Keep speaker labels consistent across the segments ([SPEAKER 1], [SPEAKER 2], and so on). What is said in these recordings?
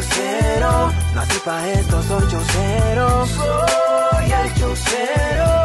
[SPEAKER 1] chocero, nací esto, soy soy el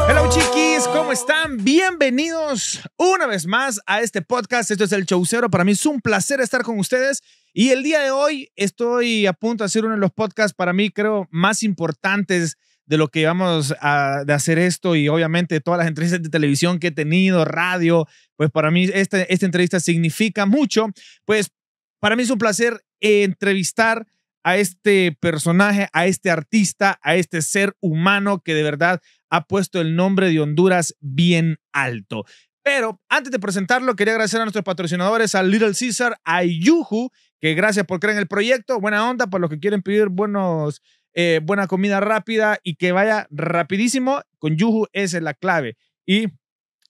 [SPEAKER 1] Hello chiquis, ¿cómo están? Bienvenidos una vez más a este podcast, esto es El Chocero, para mí es un placer estar con ustedes y el día de hoy estoy a punto de hacer uno de los podcasts para mí creo más importantes de lo que vamos a de hacer esto y obviamente todas las entrevistas de televisión que he tenido, radio, pues para mí este, esta entrevista significa mucho, pues para mí es un placer entrevistar a este personaje, a este artista, a este ser humano que de verdad ha puesto el nombre de Honduras bien alto. Pero antes de presentarlo, quería agradecer a nuestros patrocinadores, a Little Caesar, a Yuhu, que gracias por creer en el proyecto. Buena onda para los que quieren pedir buenos, eh, buena comida rápida y que vaya rapidísimo. Con Yuhu esa es la clave. Y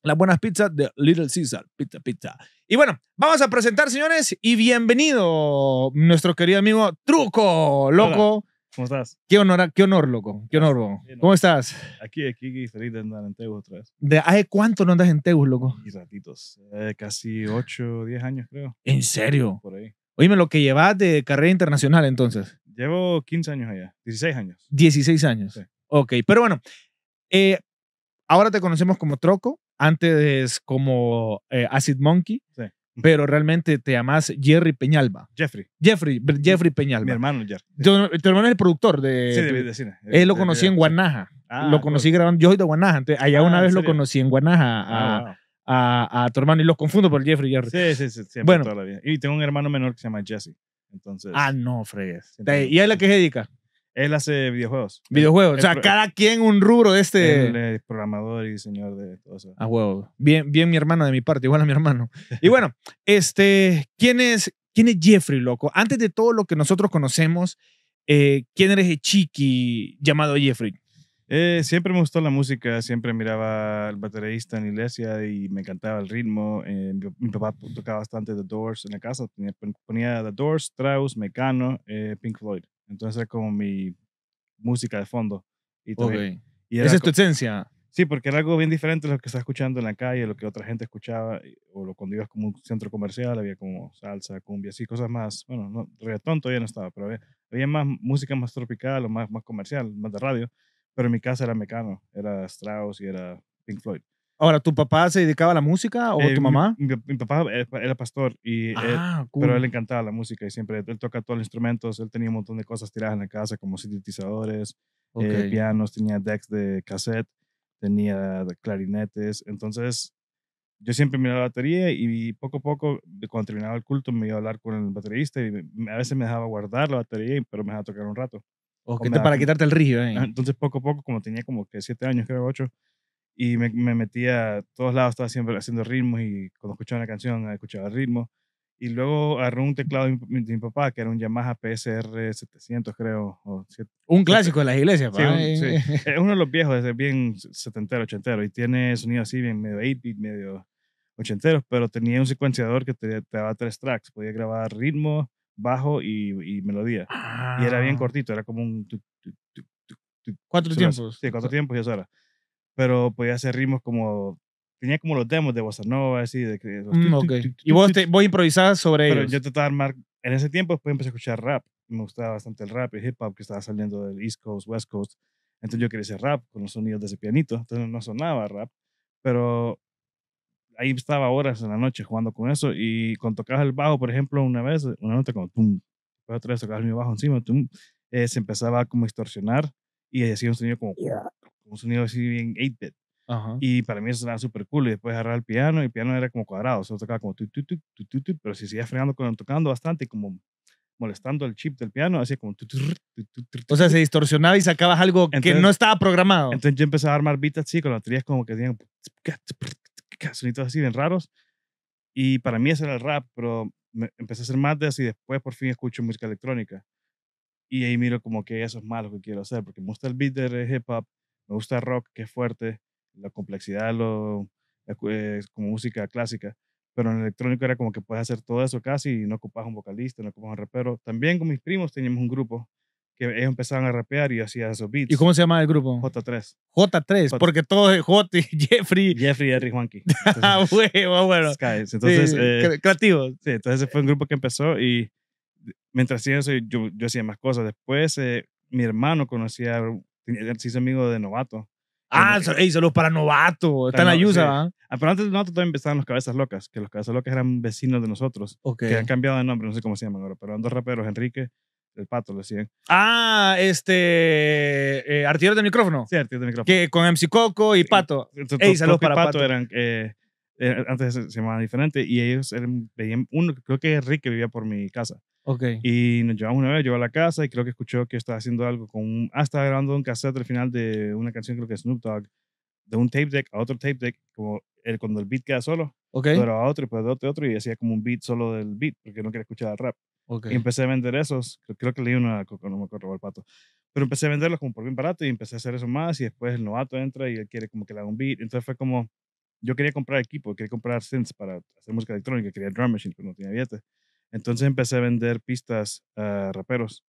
[SPEAKER 1] las buenas pizzas de Little Caesar, pizza, pizza. Y bueno, vamos a presentar, señores, y bienvenido nuestro querido amigo Truco, loco. ¿Cómo estás? Qué honor, qué honor, loco. Qué honor, ¿Cómo estás?
[SPEAKER 2] Aquí, aquí, feliz de andar en Tegus otra vez.
[SPEAKER 1] ¿De hace cuánto no andas en Tegus, loco?
[SPEAKER 2] Y ratitos. Eh, casi 8, 10 años, creo. ¿En serio? Por ahí.
[SPEAKER 1] Oíme, lo que llevas de carrera internacional, entonces.
[SPEAKER 2] Llevo 15 años allá. 16 años.
[SPEAKER 1] 16 años. Ok, pero bueno. Eh, ahora te conocemos como Troco antes como eh, Acid Monkey, pero realmente te llamas Jerry Peñalba. Jeffrey. Jeffrey, Jeffrey Peñalba. Mi hermano Jerry. Tu, hermano es el productor de...
[SPEAKER 2] de, cine. Él
[SPEAKER 1] lo conocí en Guanaja.
[SPEAKER 2] Ah, lo conocí
[SPEAKER 1] grabando, yo soy de Guanaja, entonces allá ah, una vez lo conocí en Guanaja. A, ah, tu hermano y los confundo por Jeffrey Jerry. Sí, sí, sí. bueno. Y tengo un hermano menor que se llama Jesse.
[SPEAKER 2] Entonces. Ah, no, fregues.
[SPEAKER 1] Y a la que se dedica. Él hace videojuegos. Videojuegos. o sea, cada quien un rubro de este. El,
[SPEAKER 2] eh, programador y diseñador de todo eso. Ah, huevo.
[SPEAKER 1] Bien, bien mi hermano de mi parte, igual a mi hermano. Y bueno, este, ¿quién es, ¿quién es Jeffrey, loco? Antes de todo lo que nosotros conocemos, eh, ¿quién eres ese chiqui llamado Jeffrey? Eh, siempre me gustó la música, siempre miraba al baterista en la iglesia y me
[SPEAKER 2] encantaba el ritmo. Eh, mi, papá tocaba bastante The Doors en la casa, ponía, The Doors, Strauss, Mecano, Pink Floyd. Entonces era como mi música de fondo.
[SPEAKER 1] Y y Esa es tu esencia.
[SPEAKER 2] Sí, porque era algo bien diferente a lo que estaba escuchando en la calle, lo que otra gente escuchaba, o lo cuando ibas como un centro comercial, había como salsa, cumbia, así, cosas más. Bueno, no, reggaetón todavía no estaba, pero había, más música más tropical o más, más comercial, más de radio. Pero en mi casa era mecano, era Strauss y era Pink Floyd.
[SPEAKER 1] Ahora, ¿tu papá se dedicaba a la música o eh, tu mamá?
[SPEAKER 2] Mi, papá era pastor, y él, ah, le pero él encantaba la música y siempre él toca todos los instrumentos. Él tenía un montón de cosas tiradas en la casa, como sintetizadores, eh, pianos, tenía decks de cassette, tenía clarinetes. Entonces, yo siempre miraba la batería y poco a poco, cuando terminaba el culto, me iba a hablar con el baterista y a veces me dejaba guardar la batería, pero me dejaba tocar un rato. O para quitarte el río. ¿eh? Entonces, poco a poco, como tenía como que siete años, creo, ocho, y me, metía a todos lados, estaba siempre haciendo ritmos y cuando escuchaba una canción escuchaba ritmos. Y luego agarró un teclado de mi, papá, que era un Yamaha PSR 700, creo.
[SPEAKER 1] un clásico de las iglesias, sí, sí.
[SPEAKER 2] Es uno de los viejos, es bien setentero, ochentero. Y tiene sonido así, bien medio 8-bit, medio ochentero, pero tenía un secuenciador que te, daba tres tracks. Podía grabar ritmo, bajo y, melodía. Y era bien ah. cortito, era como un... cuatro tiempos. Sí, cuatro tiempos y eso era pero podía hacer ritmos como tenía como los demos de bossa nova así y vos te, vos improvisabas sobre pero yo trataba de armar en ese tiempo después empecé a escuchar rap me gustaba bastante el rap el hip hop que estaba saliendo del East Coast West Coast entonces yo quería hacer rap con los sonidos de ese pianito entonces no sonaba rap pero ahí estaba horas en la noche jugando con eso y cuando tocabas el bajo, por ejemplo, una vez, una nota como tum, otra vez tocabas mi bajo encima, tum, eh, se empezaba a como extorsionar y hacía un sonido como, un sonido así bien 8-bit. Ajá. Y para mí eso era súper cool. Y después agarraba el piano y el piano era como cuadrado, o tocaba como tu, tu, tu, tu, tu, pero si seguía frenando, tocando bastante como molestando el chip del piano, hacía
[SPEAKER 1] como... Tu, tu, tu, o sea, se distorsionaba y sacabas algo que no
[SPEAKER 2] estaba programado. Entonces yo empecé a armar beats así, con las baterías como que tenían sonidos así bien raros. Y para mí ese era el rap, pero me empecé a hacer más de eso y después por fin escucho música electrónica. Y ahí miro como que eso es malo que quiero hacer, porque me gusta el beat de hip hop, me gusta el rock que es fuerte, la complejidad, lo, eh, como música clásica, pero en electrónico era como que puedes hacer todo eso casi y no ocupas un vocalista, no ocupas un rapero. También con mis primos teníamos un grupo que ellos empezaban a rapear y yo hacía esos beats. ¿Y cómo se llama el grupo? J3.
[SPEAKER 1] J3,
[SPEAKER 2] porque todos eh, J Jeffrey. Jeffrey Henry Juanqui. Ah, bueno, bueno. Entonces, sí, Sí, entonces eh, fue un grupo que empezó y mientras hacía yo, hacía más cosas. Después, eh, mi hermano conocía, se hizo amigo de Novato. Ah, el, eh, para Novato. Está en la ah, Pero antes de Novato también estaban los Cabezas Locas, que los Cabezas Locas eran vecinos de nosotros. Que han cambiado de nombre, no sé cómo se llaman ahora, pero eran dos raperos, Enrique el pato lo decían.
[SPEAKER 1] Ah, este. Eh, artilleros de micrófono. Sí, artilleros de micrófono. Que con MC Coco y Pato. Eh, Ey, saludos para Pato. pato. Eran,
[SPEAKER 2] eh, eh, antes se, se llamaba diferente. Y ellos eran, veían uno, creo que Rick que vivía por mi casa. Ok. Y nos llevamos una vez, llegó a la casa y creo que escuchó que estaba haciendo algo con un, Ah, estaba grabando un cassette al final de una canción, creo que Snoop Dogg. De un tape deck a otro tape deck, como el, cuando el beat queda solo. Ok. Pero a otro, pues de otro, otro, y hacía como un beat solo del beat, porque no quería escuchar el rap. Y empecé a vender esos. Creo, que leí una, ah, no me acuerdo el pato. Pero empecé a venderlos como por bien barato y empecé a hacer eso más. Y después el novato entra y él quiere como que le haga un beat. Entonces fue como, yo quería comprar equipo, quería comprar synths para hacer música electrónica, quería drum machine, pero no tenía billete. Entonces empecé a vender pistas a raperos.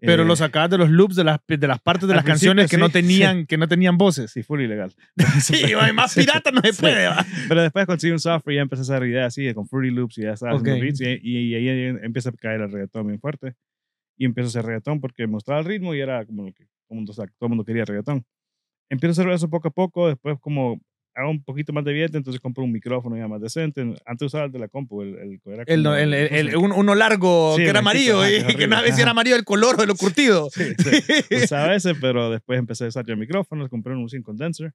[SPEAKER 1] Pero lo eh sacabas de los loops de las, de las partes de las canciones que, no tenían, que no tenían voces. Sí, full ilegal.
[SPEAKER 2] sí, más pirata no se puede. Pero después conseguí un software y ya empecé a hacer ideas así, con Fruity Loops y ya sabes, y, ahí empieza a caer el reggaetón bien fuerte. Y empiezo a hacer reggaetón porque mostraba el ritmo y era como lo que todo el mundo, todo el mundo quería reggaetón. Empiezo a hacer eso poco a poco, después como Hago un poquito más de billete, entonces compré un micrófono ya más decente. Antes usaba el de la compu, el, el, era uno largo que era amarillo y, que una vez era amarillo el color de lo curtido. Sí, sí. usaba ese, pero después empecé a usar ya micrófonos, compré un sin condenser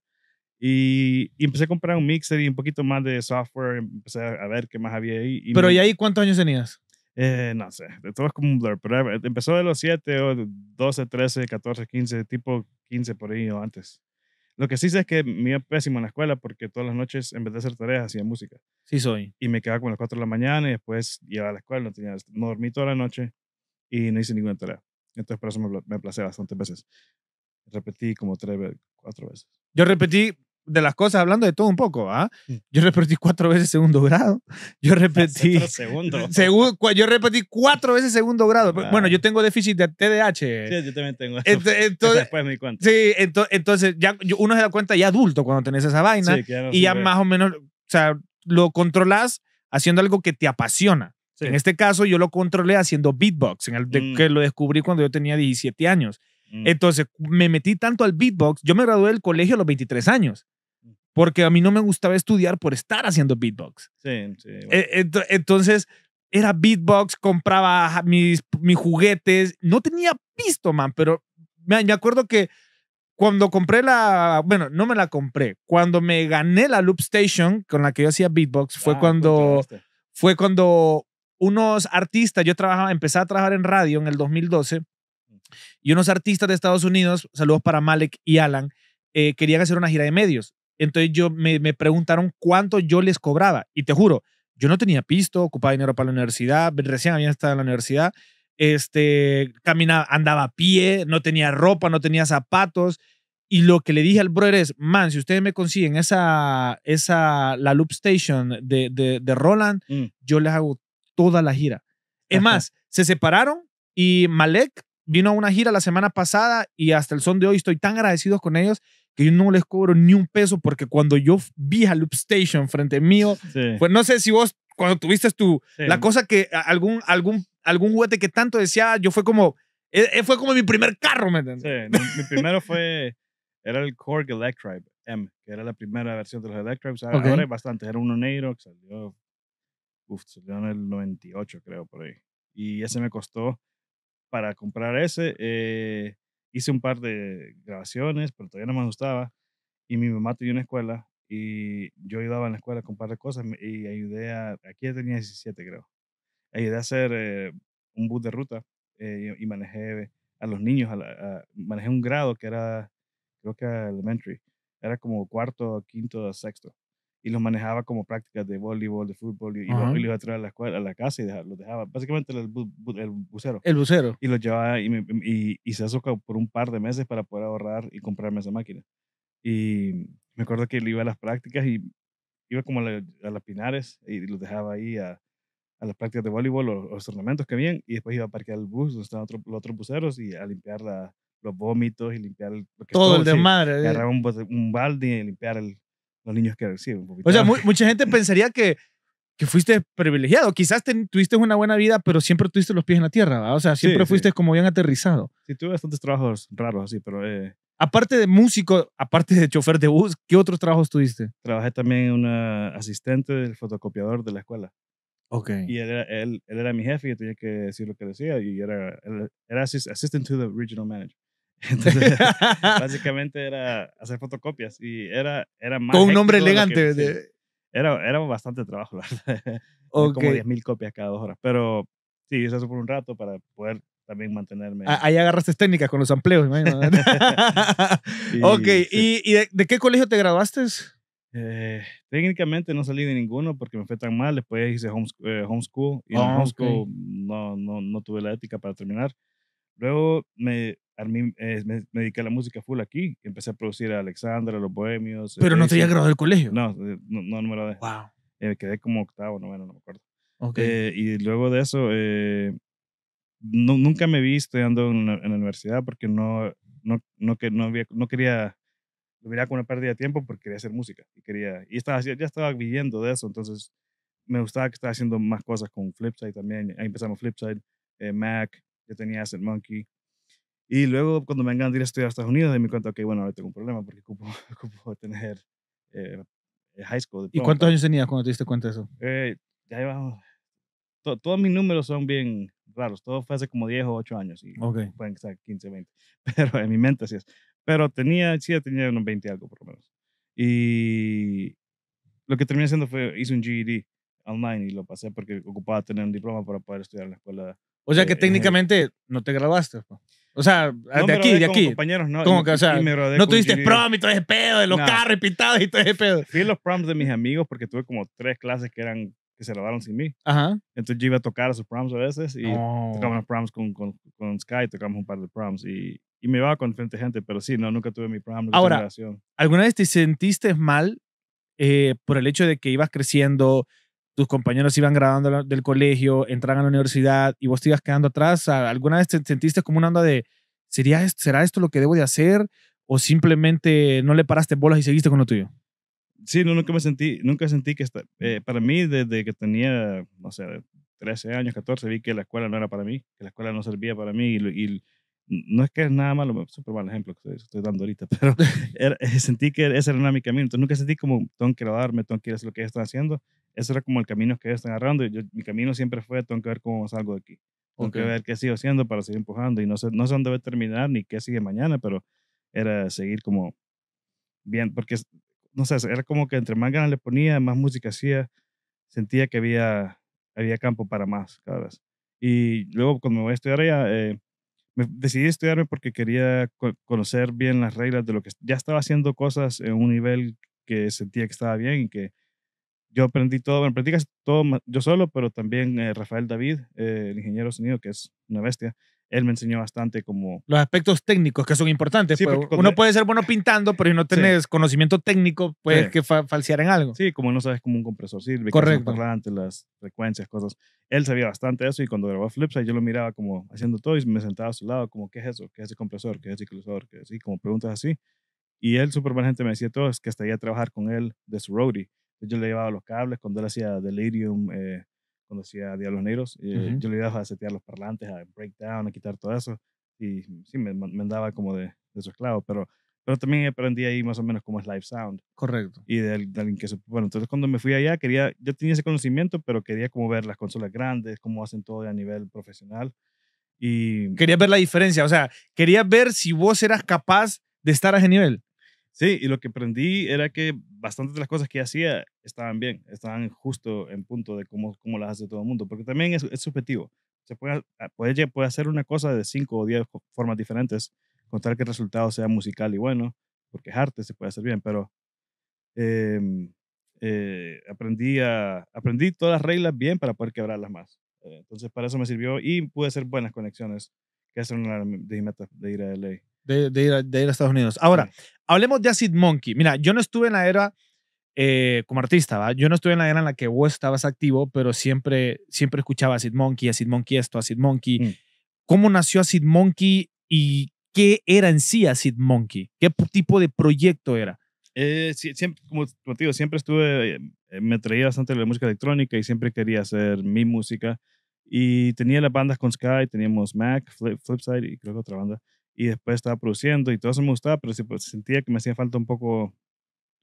[SPEAKER 2] y, empecé a comprar un mixer y un poquito más de software, empecé a ver qué más había ahí. Y pero ¿y ahí
[SPEAKER 1] cuántos años tenías?
[SPEAKER 2] Eh, no sé, todo es como un blur, pero eh, empezó de los 7, 12, 13, 14, 15, tipo 15 por ahí o antes. Lo que sí sé es que me iba pésimo en la escuela porque todas las noches, en vez de hacer tareas, hacía música. Sí, soy. Y me quedaba con las 4 de la mañana y después iba a la escuela, no, tenía, dormí toda la noche y no hice ninguna tarea. Entonces, por eso me, me bastantes veces. Repetí como tres, cuatro veces.
[SPEAKER 1] Yo repetí de las cosas, hablando de todo un poco, ¿ah? Mm. Yo repetí cuatro veces segundo grado. Yo repetí... Segundo. yo repetí cuatro veces segundo grado. Bueno, yo tengo déficit de TDAH. Sí, yo también tengo. Entonces, después me di cuenta. Sí, entonces, ya, uno se da cuenta ya adulto cuando tenés esa vaina. y ya más o menos, o sea, lo controlas haciendo algo que te apasiona. En este caso, yo lo controlé haciendo beatbox, en el mm. que lo descubrí cuando yo tenía 17 años. Mm. Entonces, me metí tanto al beatbox, yo me gradué del colegio a los 23 años porque a mí no me gustaba estudiar por estar haciendo beatbox. Sí, sí. E, entonces, era beatbox, compraba mis, mis juguetes, no tenía pisto, man, pero me acuerdo que cuando compré la, bueno, no me la compré, cuando me gané la Loop Station con la que yo hacía beatbox, fue ah, cuando fue cuando unos artistas, yo trabajaba, empecé a trabajar en radio en el 2012 mm. y unos artistas de Estados Unidos, saludos para Malek y Alan, eh, querían hacer una gira de medios entonces yo me, me, preguntaron cuánto yo les cobraba. Y te juro, yo no tenía pisto, ocupaba dinero para la universidad, recién había estado en la universidad, este, caminaba, andaba a pie, no tenía ropa, no tenía zapatos. Y lo que le dije al brother es, man, si ustedes me consiguen esa, esa, la Loop Station de, de, Roland, mm. yo les hago toda la gira. Es más, se separaron y Malek vino a una gira la semana pasada y hasta el son de hoy estoy tan agradecido con ellos que yo no les cobro ni un peso porque cuando yo vi a Loop Station frente mío, pues no sé si vos cuando tuviste tu la cosa que algún algún algún juguete que tanto decía yo fue como e, e, fue como mi primer carro, ¿me entiendes? Sí, mi, primero fue
[SPEAKER 2] era el Korg Electribe M, que era la primera versión de los Electribes. Ahora, sea, ahora hay bastante, era uno negro que salió salió en el 98 creo por ahí. Y ese me costó para comprar ese eh, hice un par de grabaciones, pero todavía no me gustaba. Y mi mamá tenía una escuela y yo ayudaba en la escuela con un par de cosas y ayudé a, aquí ya tenía 17 creo, ayudé a hacer eh, un bus de ruta eh, y, manejé a los niños, a manejé un grado que era, creo que elementary, era como cuarto, quinto, sexto y los manejaba como prácticas de voleibol, de fútbol, y, los, iba a traer a la, escuela, a la casa y los dejaba, básicamente el, el, bucero. El bucero. Y los llevaba y, y, se azocó por un par de meses para poder ahorrar y comprarme esa máquina. Y me acuerdo que iba a las prácticas y iba como a, las Pinares y los dejaba ahí a, las prácticas de voleibol, los, los ornamentos que habían, y después iba a parquear el bus donde estaban los otros buceros y a limpiar los vómitos y limpiar el, todo, el desmadre. agarrar eh. un, un, balde y limpiar el, los niños que reciben. O sea,
[SPEAKER 1] mucha gente pensaría que, que fuiste privilegiado. Quizás tuviste una buena vida, pero siempre tuviste los pies en la tierra, O sea, siempre fuiste como bien aterrizado. Sí,
[SPEAKER 2] tuve bastantes trabajos raros así, pero... Eh aparte de
[SPEAKER 1] músico, aparte de chofer de bus, ¿qué otros trabajos tuviste?
[SPEAKER 2] Trabajé también una asistente del fotocopiador de la escuela. Ok. Y él era, él, era mi jefe y yo tenía que decir lo que decía y era, era assistant regional manager. Entonces, básicamente era hacer fotocopias y era, era más. Con un nombre elegante. Era, era bastante trabajo, la verdad. mil Como 10.000 copias cada dos horas. Pero sí, eso eso por un rato para poder también mantenerme. Ah, ahí
[SPEAKER 1] agarraste técnicas con los empleos. sí, ok, ¿y,
[SPEAKER 2] de, qué colegio te graduaste? Eh, técnicamente no salí de ninguno porque me fue tan mal. Después hice eh, homeschool, y en ah, no, no, no, tuve la ética para terminar. Luego eh, me, me, dediqué a la música full aquí. Empecé a producir a Alexandra, a los Bohemios. Pero no te había graduado del colegio. No, eh, no, no, me lo dejé. Wow. quedé como octavo, noveno, no me acuerdo. Okay. Eh, y luego de eso, no, nunca me vi estudiando en la, en la universidad porque no, no, no, que, no, había, no quería lo miraba con una pérdida de tiempo porque quería hacer música y quería y estaba ya estaba viviendo de eso entonces me gustaba que estaba haciendo más cosas con Flipside también ahí empezamos Flipside Mac yo tenía Asset Monkey. Y luego cuando me vengan a ir a estudiar a Estados Unidos, de mi cuenta, ok, bueno, ahora tengo un problema porque ocupo, ocupo tener eh, eh, high school. ¿Y cuántos pues". años tenías cuando te diste cuenta de eso? Eh, ya llevamos... todos mis números son bien raros. Todo fue hace como 10 o 8 años. Y Pueden estar 15, 20. Pero en mi mente así es. Pero tenía, sí, tenía unos 20 algo por lo menos. Y lo que terminé haciendo fue, hice un GED online y lo pasé porque ocupaba tener un diploma para poder estudiar en la escuela o sea que eh, eh, eh. técnicamente
[SPEAKER 1] no te grabaste. Pues. O sea, de aquí, de como aquí. compañeros, no. que, no tuviste prom y todo ese pedo de los carros pintados y todo ese
[SPEAKER 2] pedo. Fui los proms de mis amigos porque tuve como tres clases que eran que se grabaron sin mí. Ajá. Entonces yo iba a tocar a sus proms a veces y oh. tocamos proms con, con, con Sky, tocamos un par de proms y, y me iba con diferente gente, pero sí, no, nunca tuve mi
[SPEAKER 1] prom. Ahora, ¿alguna vez te sentiste mal por el hecho de que ibas creciendo, tus compañeros iban graduando del colegio, entran a la universidad y vos te ibas quedando atrás, ¿alguna vez te sentiste como una onda de, ¿sería, ¿será esto lo que debo de hacer? ¿O simplemente no le paraste bolas y seguiste con lo tuyo? Sí, nunca me sentí, nunca sentí que,
[SPEAKER 2] eh, para mí, desde que tenía, no sé, 13 años, 14, vi que la escuela no era para mí, que la escuela no servía para mí y, y no es que es nada malo, súper mal ejemplo que estoy, dando ahorita, pero eh, sentí que ese era mi camino. Entonces nunca sentí como, tengo que graduarme, tengo que hacer lo que ellos están haciendo. Eso era como el camino que ellos están agarrando. Yo, mi camino siempre fue, tengo que ver cómo salgo de aquí. Tengo que ver qué sigo haciendo para seguir empujando. Y no sé, no dónde voy a terminar ni qué sigue mañana, pero era seguir como bien, porque, no sé, era como que entre más ganas le ponía, más música hacía, sentía que había, había campo para más cada vez. Y luego cuando me voy a estudiar ya, eh, decidí estudiarme porque quería conocer bien las reglas de lo que ya estaba haciendo cosas en un nivel que sentía que estaba bien y que yo aprendí todo, bueno, aprendí todo yo solo, pero también eh, Rafael David, eh, el ingeniero sonido, que es una bestia, él me enseñó bastante como...
[SPEAKER 1] Los aspectos técnicos que son importantes. Sí, pues, uno e puede
[SPEAKER 2] ser bueno pintando, pero si no tenés
[SPEAKER 1] conocimiento técnico,
[SPEAKER 2] puedes que falsear en algo. Sí, como no sabes cómo un compresor sirve, Correcto. parlante, las frecuencias, cosas. Él sabía bastante eso y cuando grabó Flipside yo lo miraba como haciendo todo y me sentaba a su lado como, ¿qué es eso? ¿Qué es ese compresor? ¿Qué es ese inclusor? ¿Qué es así? Como preguntas así. Y él súper buena gente me decía todo, es que hasta iba a trabajar con él de su roadie. Yo le llevaba los cables cuando él hacía delirium, eh, cuando hacía Diablos Negros. y eh, Yo le iba a setear los parlantes, a breakdown, a quitar todo eso. Y sí, me, me andaba como de, de su esclavo, pero, pero también aprendí ahí más o menos cómo es live sound. Correcto. Y de, alguien que Bueno, entonces cuando me fui allá, quería, yo tenía ese conocimiento, pero quería como ver las consolas grandes, cómo hacen todo a nivel profesional.
[SPEAKER 1] Y... quería ver la diferencia, o sea, quería ver si vos eras capaz de estar a ese nivel. Sí, y lo que aprendí era que bastantes de las cosas que hacía estaban bien, estaban
[SPEAKER 2] justo en punto de cómo, las hace todo el mundo, porque también es, es subjetivo. Se puede, ah, puede, hacer una cosa de cinco o diez formas diferentes, contar que el resultado sea musical y bueno, porque es arte, se puede hacer bien, pero em, eh, aprendí, aprendí todas las reglas bien para poder quebrarlas más. Eh, entonces, para eso me sirvió y pude hacer buenas conexiones, que hacen una de mis metas de ir a LA
[SPEAKER 1] de, ir, a, Estados Unidos. Ahora, hablemos de Acid Monkey. Mira, yo no estuve en la era eh, como artista, ¿va? yo no estuve en la era en la que vos estabas activo, pero siempre, siempre escuchaba Acid Monkey, Acid Monkey esto, Acid Monkey. Mm. ¿Cómo nació Acid Monkey y qué era en sí Acid Monkey? ¿Qué tipo de proyecto era?
[SPEAKER 2] Eh, siempre, como, te digo, siempre estuve, eh, me traía bastante la música electrónica y siempre quería hacer mi música. Y tenía las bandas con Sky, teníamos Mac, Flipside y creo que otra banda y después estaba produciendo y todo eso me gustaba, pero sí, pues, sentía que me hacía falta un poco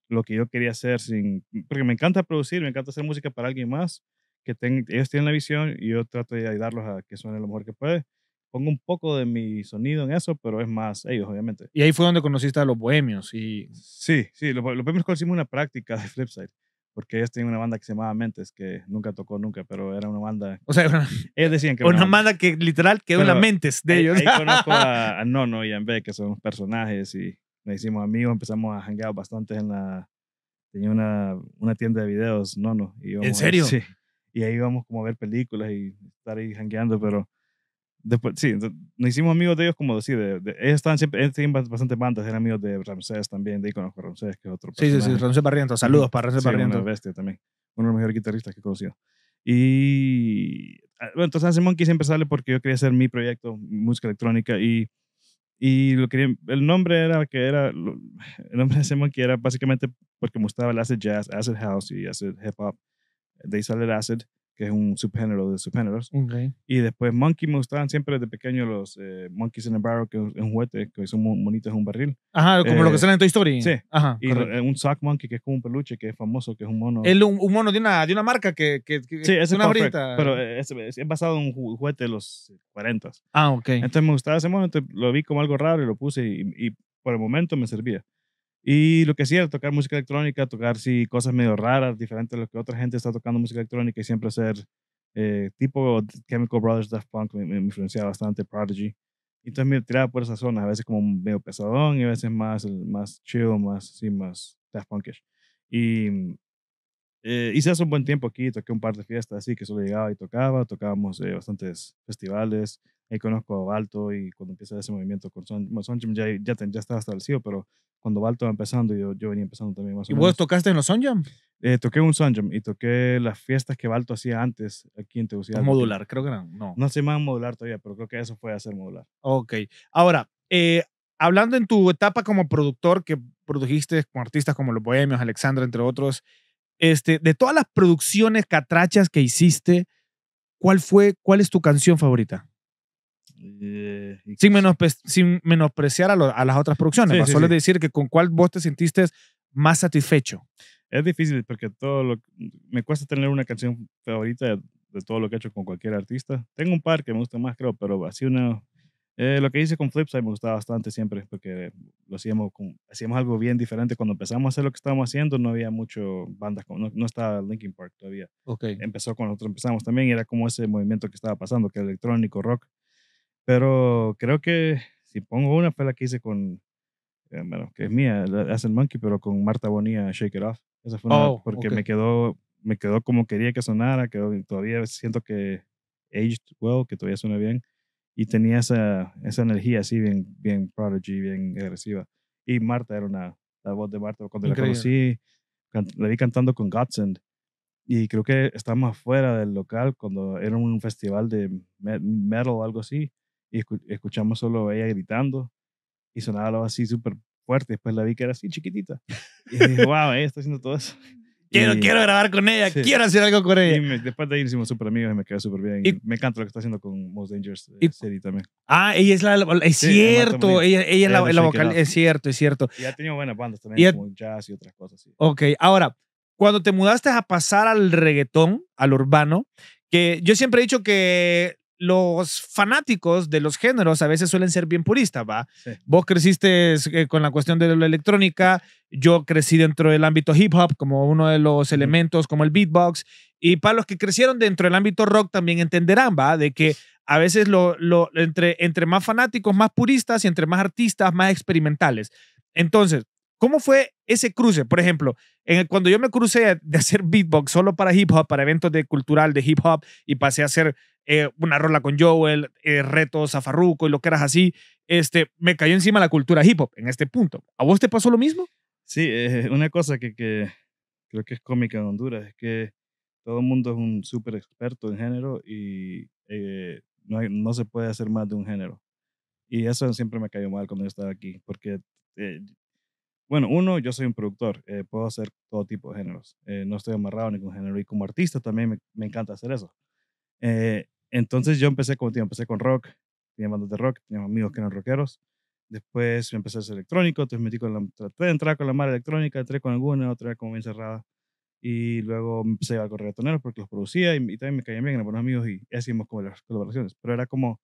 [SPEAKER 2] lo que yo quería hacer, sin, porque me encanta producir, me encanta hacer música para alguien más, que ellos tienen la visión y yo trato de ayudarlos a que suene lo mejor que puede. Pongo un poco de mi sonido en eso, pero es más ellos, obviamente. Y ahí fue donde conociste a los bohemios. y Sí, sí, los, los bohemios conocimos una práctica de Flipside porque ellos tenían una banda que se llamaba Mentes, que nunca tocó nunca, pero era una banda. O sea, una, ellos decían que. Una, banda que
[SPEAKER 1] literal quedó en la Mentes de ellos. Ahí conozco a,
[SPEAKER 2] Nono y a Mbe, que son personajes, y nos hicimos amigos, empezamos a hangar bastante en la. Tenía una, una tienda de videos, Nono. Y ¿En serio? sí. Y ahí íbamos como a ver películas y estar ahí hangueando, pero Después, sí, nos hicimos amigos de ellos como decir, de, ellos estaban siempre, ellos tenían bastante bandas, eran amigos de Ramsés también, de Iconos Ramsés, que es otro. Sí, personaje. sí, sí, Ramsés Barrientos, saludos para Ramsés sí, Barrientos. bestia también, uno de los mejores guitarristas que he conocido. Y ah, bueno, entonces hace Monkey siempre sale porque yo quería hacer mi proyecto, música electrónica, y, y lo quería, el nombre era que era, el nombre de Monkey era básicamente porque me gustaba el acid jazz, acid house y acid hip hop, de ahí sale acid que es un subgénero de subgéneros. Y después Monkey me gustaban siempre desde pequeño los eh, Monkeys in a Barrel, que es un juguete, que son monitos en un barril.
[SPEAKER 1] Ajá, como lo que eh, sale en Toy Story. Sí. Ajá, y eh,
[SPEAKER 2] un Sock Monkey, que es como un peluche, que es famoso, que es un mono. Es un,
[SPEAKER 1] mono de una, de una marca que, que, sí, es una brita. Pero es, basado en un juguete de los
[SPEAKER 2] 40. Ah, ok. Entonces me gustaba ese mono, entonces lo vi como algo raro y lo puse y por el momento me servía. Y lo que hacía era tocar música electrónica, tocar sí, cosas medio raras, diferentes a lo que otra gente está tocando música electrónica y siempre hacer eh, tipo Chemical Brothers, Daft Punk, me, influenciaba bastante, Prodigy. Y entonces me tiraba por esas zonas, a veces como medio pesadón y a veces más, más chill, más, sí, más Daft Punkish. Y mm, eh, hice hace un buen tiempo aquí, toqué un par de fiestas así que solo llegaba y tocaba, tocábamos eh, bastantes festivales, ahí conozco a Balto y cuando empieza ese movimiento con Son, ya, ya, ya, estaba establecido, pero cuando Balto va empezando yo, yo venía empezando también más o ¿Y vos tocaste en los Son eh, toqué un Son y toqué las fiestas que Balto hacía antes aquí en Tegucigalpa. Modular, creo que no. No se llamaban modular todavía, pero creo que eso fue hacer modular.
[SPEAKER 1] Ok, ahora, hablando en tu etapa como productor que produjiste con artistas como Los Bohemios, Alexandra, entre otros, este, de todas las producciones catrachas que hiciste, ¿cuál fue, cuál es tu canción favorita? Eh, sin, sin, menospreciar a, las otras producciones, sí, solo decir que con cuál vos te sentiste más satisfecho. Es difícil porque todo lo, me
[SPEAKER 2] cuesta tener una canción favorita de, de todo lo que he hecho con cualquier artista. Tengo un par que me gusta más, creo, pero así una eh, lo que hice con Flipside me gustaba bastante siempre porque lo hacíamos, con, hacíamos algo bien diferente. Cuando empezamos a hacer lo que estábamos haciendo, no había mucho bandas, no, no estaba Linkin Park todavía. Empezó cuando nosotros empezamos también era como ese movimiento que estaba pasando, que era electrónico, rock. Pero creo que si pongo una fue la que hice con, eh, bueno, que es mía, hace Monkey, pero con Marta Bonilla, Shake It Off. Esa fue una, oh, porque me, quedó, me quedó como quería que sonara, quedó, todavía siento que aged well, que todavía suena bien y tenía esa, esa energía así bien, bien prodigy, bien agresiva. Y Marta era una, la voz de Marta, cuando la conocí, la vi cantando con Godsend y creo que estábamos fuera del local cuando era un festival de metal o algo así y escuchamos solo a ella gritando y sonaba algo así súper fuerte. Después la vi que era así chiquitita. Y dije, wow, ella está haciendo todo eso.
[SPEAKER 1] Quiero, quiero grabar con ella, quiero hacer algo con ella.
[SPEAKER 2] después de ahí hicimos súper amigos y me quedé súper bien. me encanta lo que está haciendo con Most Dangerous eh, también.
[SPEAKER 1] Ah, ella es la. es cierto, ella, ella, es la, vocal. Es cierto, es cierto. Y ha tenido buenas bandas también, como
[SPEAKER 2] jazz y otras cosas.
[SPEAKER 1] Ok, ahora, cuando te mudaste a pasar al reggaetón, al urbano, que yo siempre he dicho que los fanáticos de los géneros a veces suelen ser bien puristas, ¿va? Vos creciste eh, con la cuestión de la electrónica, yo crecí dentro del ámbito hip hop como uno de los elementos, como el beatbox, y para los que crecieron dentro del ámbito rock también entenderán, ¿va? De que a veces lo, entre, entre más fanáticos, más puristas y entre más artistas, más experimentales. Entonces, ¿Cómo fue ese cruce? Por ejemplo, cuando yo me crucé de hacer beatbox solo para hip hop, para eventos de cultural de hip hop, y pasé a hacer eh, una rola con Joel, eh, retos a Farruko y lo que eras así. Este, me cayó encima la cultura hip hop en este punto. ¿A vos te pasó lo mismo? Sí, una cosa que, que, creo que es cómica en Honduras es
[SPEAKER 2] que todo el mundo es un súper experto en género y eh, no, no, se puede hacer más de un género. Y eso siempre me cayó mal cuando yo estaba aquí, porque, eh, bueno, uno, yo soy un productor, puedo hacer todo tipo de géneros, no estoy amarrado a ningún género y como artista también me, me encanta hacer eso. Entonces yo empecé, como empecé con rock, tenía bandas de rock, tenía amigos que eran rockeros. Después empecé a hacer electrónico, entonces metí con la, traté de entrar con la mar electrónica, entré con alguna, otra con como bien Y luego empecé a con reggaetoneros porque los producía y, también me caían bien, eran buenos amigos y, hacíamos como las colaboraciones. Pero era como,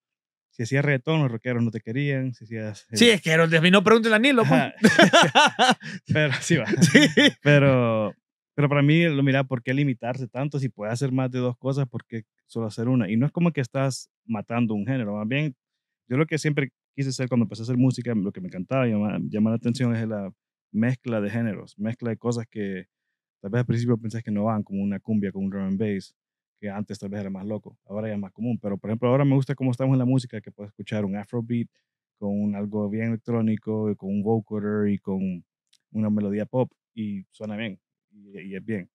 [SPEAKER 2] si hacías reggaetón, los rockeros no te querían. Si hacías, Sí, eh,
[SPEAKER 1] es que no pregunten a Nilo. Pues.
[SPEAKER 2] Pero sí va. Sí. Pero pero para mí, lo mira, ¿por qué limitarse tanto si puede hacer más de dos cosas? ¿Por qué solo hacer una? Y no es como que estás matando un género, más bien, yo lo que siempre quise hacer cuando empecé a hacer música, lo que me encantaba llamar, la atención es la mezcla de géneros, mezcla de cosas que tal vez al principio pensé que no van, como una cumbia con un drum and bass, que antes tal vez era más loco, ahora ya es más común, pero por ejemplo ahora me gusta cómo estamos en la música, que puedes escuchar un afrobeat con algo bien electrónico, con un vocoder y con una melodía pop y suena bien y, es bien.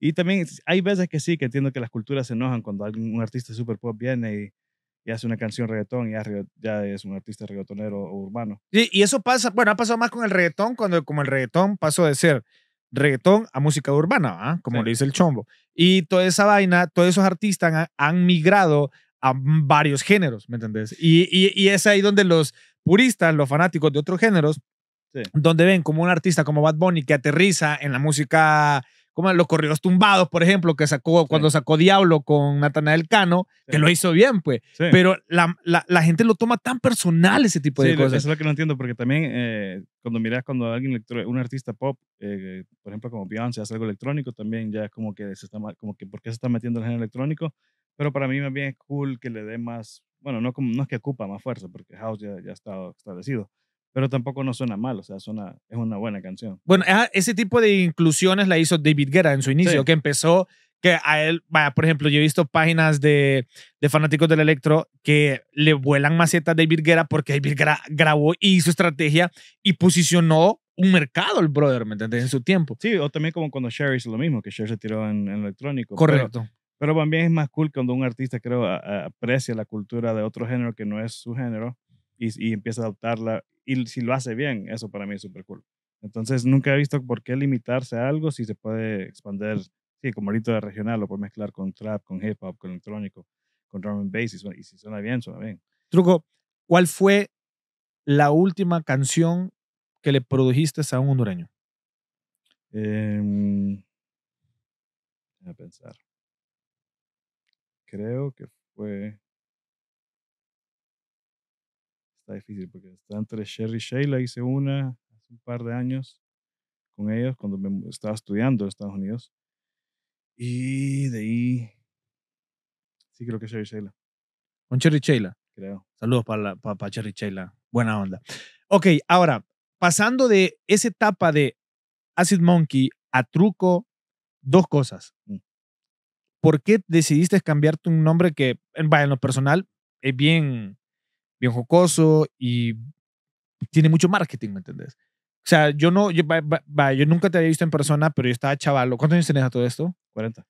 [SPEAKER 2] Y también hay veces que sí, que entiendo que las culturas se enojan cuando algún un artista super pop viene y, hace una canción reggaetón y ya, es un artista reggaetonero o urbano.
[SPEAKER 1] y eso pasa, bueno, ha pasado más con el reggaetón, cuando como el reggaetón pasó de ser reggaetón a música urbana, ¿ah? como le dice el chombo. Y toda esa vaina, todos esos artistas han, migrado a varios géneros, ¿me entendés? y, y es ahí donde los puristas, los fanáticos de otros géneros, donde ven como un artista como Bad Bunny que aterriza en la música, como los corridos tumbados, por ejemplo, que sacó cuando sacó Diablo con Natanael Cano, que lo hizo bien, pues. Pero la, gente lo toma tan personal ese tipo de cosas. Eso
[SPEAKER 2] es lo que no entiendo, porque también eh, cuando miras cuando alguien, un artista pop, eh, por ejemplo, como Beyoncé, hace algo electrónico, también ya es como que, se está, como que ¿por qué se está metiendo en el género electrónico? Pero para mí más bien es cool que le dé más, bueno, no, no es que ocupa más fuerza, porque House ya, ya está establecido, pero tampoco no suena mal, o sea, suena, es una buena canción.
[SPEAKER 1] Bueno, ese tipo de inclusiones la hizo David Guerra en su inicio, que empezó, que a él, vaya, por ejemplo, yo he visto páginas de, de fanáticos del electro que le vuelan macetas a David Guerra porque David Guerra grabó y hizo estrategia y posicionó un mercado el brother, ¿me entendés? En su tiempo. Sí, o también como cuando Sherry hizo lo mismo, que Sherry se tiró en, electrónico.
[SPEAKER 2] Correcto. pero también es más cool cuando un artista, creo, aprecia la cultura de otro género que no es su género y, empieza a adoptarla. Y si lo hace bien, eso para mí es súper cool. Entonces, nunca he visto por qué limitarse a algo si se puede expandir, sí, como ahorita de regional, lo puedes mezclar con trap, con hip hop, con electrónico, con drum and bass, y, si suena bien, suena bien.
[SPEAKER 1] Truco, ¿cuál fue la última canción que le produjiste a un hondureño?
[SPEAKER 2] Em, a pensar. Creo que fue está difícil porque está entre Sherry Sheila. Hice una hace un par de años con ellos cuando me estaba estudiando en Estados Unidos. Y
[SPEAKER 1] de ahí, sí creo que Sherry Sheila. Con Sherry Sheila. Creo. Saludos para, la, para, para Sherry Sheila. Buena onda. Ok, ahora, pasando de esa etapa de Acid Monkey a Truco, dos cosas. Mm. ¿Por qué decidiste cambiarte un nombre que, en, en lo personal, es bien bien jocoso y tiene mucho marketing, ¿me entendés? O sea, yo no, yo, nunca te había visto en persona, pero yo estaba chavalo. ¿Cuántos años tenés a todo esto? 40.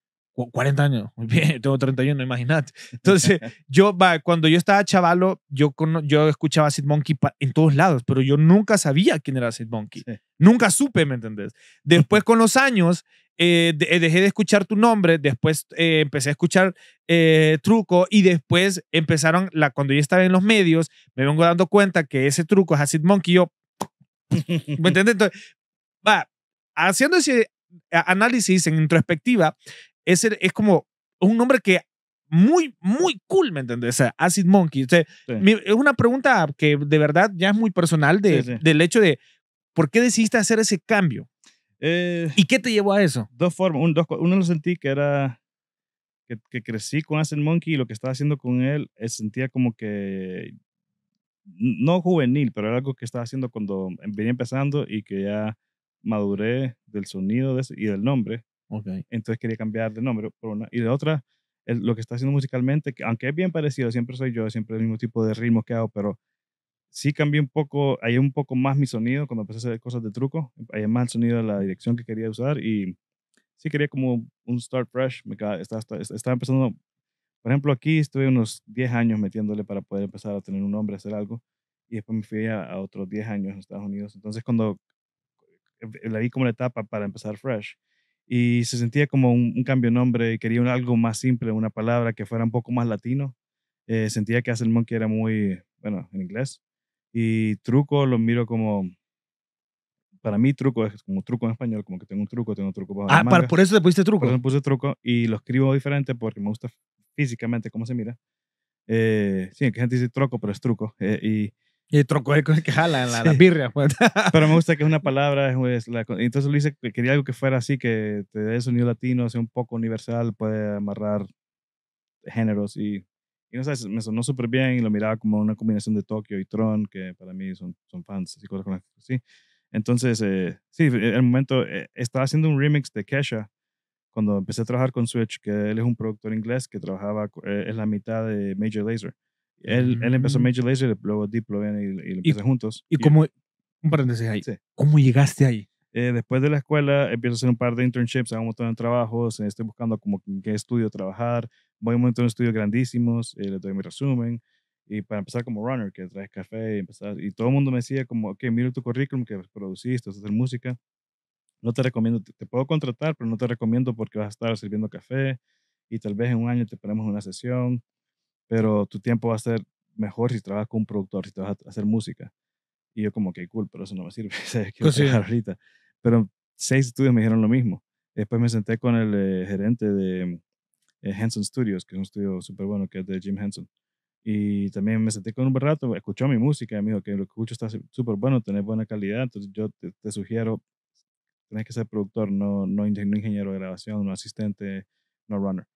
[SPEAKER 1] 40 años, muy bien, tengo 31, imagínate. Entonces, yo, cuando yo estaba chavalo, yo, yo escuchaba a Sid Monkey en todos lados, pero yo nunca sabía quién era Sid Monkey. Nunca supe, ¿me entendés? Después, con los años, eh, eh, dejé de escuchar tu nombre, después eh, empecé a escuchar truco y después empezaron, la, cuando yo estaba en los medios, me vengo dando cuenta que ese truco es Acid Monkey, yo, ¿me entiendes? va, haciendo ese análisis en introspectiva, es, es como un nombre que muy, muy cool, ¿me entiendes? Acid Monkey. es una pregunta que de verdad ya es muy personal de, del hecho de por qué decidiste hacer ese cambio. Eh, ¿Y qué te llevó a eso? Dos formas. uno lo sentí que era
[SPEAKER 2] que, crecí con Acid Monkey y lo que estaba haciendo con él eh, sentía como que no juvenil, pero era algo que estaba haciendo cuando venía empezando y que ya maduré del sonido y del nombre Okay. Entonces quería cambiar de nombre por una. Y de otra, lo que está haciendo musicalmente, aunque es bien parecido, siempre soy yo, siempre el mismo tipo de ritmo que hago, pero sí cambié un poco, hay un poco más mi sonido cuando empecé a hacer cosas de truco, hay más el sonido de la dirección que quería usar y sí quería como un start fresh, me estaba, empezando, por ejemplo aquí estuve unos 10 años metiéndole para poder empezar a tener un nombre, hacer algo y después me fui a, otros 10 años en Estados Unidos, entonces cuando eh, la vi como la etapa para empezar fresh y se sentía como un, cambio de nombre, quería algo más simple, una palabra que fuera un poco más latino. Eh, sentía que Hazel Monkey era muy, bueno, en inglés. Y truco lo miro como, para mí truco es como truco en español, como que tengo un truco, tengo un truco ah, Para Ah, por eso te pusiste truco. Por eso me puse truco y lo escribo diferente porque me gusta físicamente cómo se mira. Eh, sí, que gente dice truco, pero es truco. Eh, y
[SPEAKER 1] y tronco de que jala la, la birria. Pues.
[SPEAKER 2] Pero me gusta que es una palabra, entonces lo hice, quería algo que fuera así, que te dé sonido latino, sea un poco universal, puede amarrar géneros y, no sabes, me sonó súper bien y lo miraba como una combinación de Tokio y Tron, que para mí son, son fans, y cosas con sí. Entonces, eh, sí, en el momento e, estaba haciendo un remix de Kesha cuando empecé a trabajar con Switch, que él es un productor inglés que trabajaba, eh, en es la mitad de Major Lazer. Él, él empezó mm. Major Laser, luego Diplo y, y lo empecé juntos. ¿Y, cómo, un paréntesis ahí,
[SPEAKER 1] cómo llegaste
[SPEAKER 2] ahí? Eh, después de la escuela empiezo a hacer un par de internships, hago un montón de trabajos, estoy buscando como en qué estudio trabajar, voy a un montón de estudios grandísimos, eh, les doy mi resumen, y para empezar como runner, que traes café y empezar, y todo el mundo me decía como, ok, mira tu currículum que produciste, hacer música, no te recomiendo, te, te, puedo contratar, pero no te recomiendo porque vas a estar sirviendo café y tal vez en un año te ponemos una sesión pero tu tiempo va a ser mejor si trabajas con un productor, si te vas a hacer música. Y yo como que cool, pero eso no me sirve, pues ahorita. Pero seis estudios me dijeron lo mismo. Después me senté con el eh, gerente de eh, Henson Studios, que es un estudio súper bueno, que es de Jim Henson. Y también me senté con un rato, escuchó mi música y me dijo que lo que escucho está súper bueno, tenés buena calidad, entonces yo te, sugiero, tenés que ser productor, no, no ingeniero de grabación, no asistente, no runner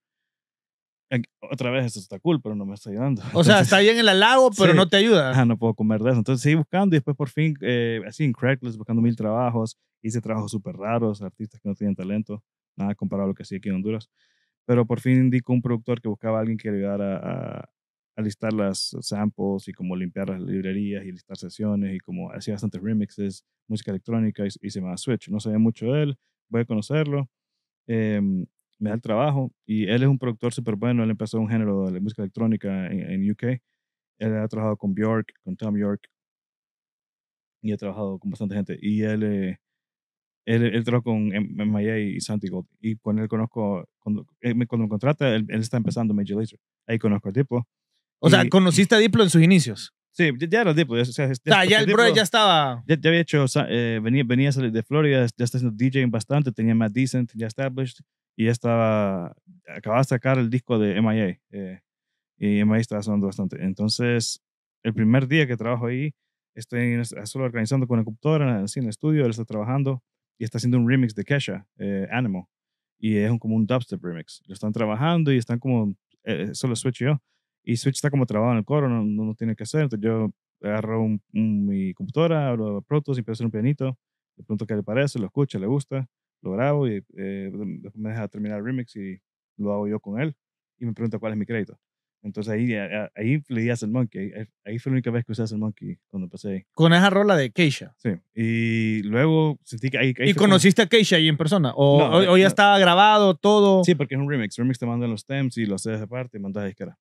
[SPEAKER 2] otra vez eso está cool, pero no me está ayudando. O sea, está
[SPEAKER 1] bien el halago, pero no
[SPEAKER 2] te ayuda. Ajá, no puedo comer de eso. Entonces seguí buscando y después por fin, eh, así en Craigslist, buscando mil trabajos, hice trabajos súper raros, artistas que no tienen talento, nada comparado a lo que hacía aquí en Honduras. Pero por fin indicó un productor que buscaba a alguien que ayudara a, listar las samples y como limpiar las librerías y listar sesiones y como hacía bastantes remixes, música electrónica y, se me Switch. No sabía mucho de él, voy a conocerlo. Eh, me da el trabajo y él es un productor súper bueno, él empezó un género de música electrónica en, UK, él ha trabajado con Bjork, con Tom York y ha trabajado con bastante gente y él, eh, él, él, trabajó con MIA y Santi y con él conozco, cuando, eh, cuando me contrata, él, está empezando Major Lazer, ahí conozco a Diplo. O sea, ¿conociste a Diplo en sus inicios? Sí, ya, era Diplo. Ya, o sea, ya, el ya estaba. Ya, había hecho, eh, venía, venía de Florida, ya está haciendo DJing bastante, tenía más decent, ya established y estaba, acababa de sacar el disco de MIA. Eh, y MIA estaba sonando bastante. Entonces, el primer día que trabajo ahí, estoy ah, solo organizando con la computadora, así en el estudio, él está trabajando y está haciendo un remix de Kesha, eh, Animal. Y es como un dubstep remix. Lo están trabajando y están como, eh, solo Switch y yo. Y Switch está como trabajado en el coro, no, no, tiene que hacer. Entonces yo agarro mi computadora, de Protos y empiezo a hacer un pianito. de pronto qué le parece, lo escucha, le gusta lo grabo y eh, después me deja terminar el remix y lo hago yo con él y me pregunta cuál es mi crédito. Entonces ahí, eh, eh, ahí le di a Monkey. Ahí, ahí, fue la única vez que usé el Monkey cuando pasé ahí.
[SPEAKER 1] Con esa rola de Keisha. Sí. Y luego
[SPEAKER 2] sentí que ahí. ¿Y conociste
[SPEAKER 1] a Keisha ahí en persona? ¿O, ya
[SPEAKER 2] estaba grabado todo? Sí, porque es un remix. Remix te mandan los stems y lo haces aparte y mandas a disquera.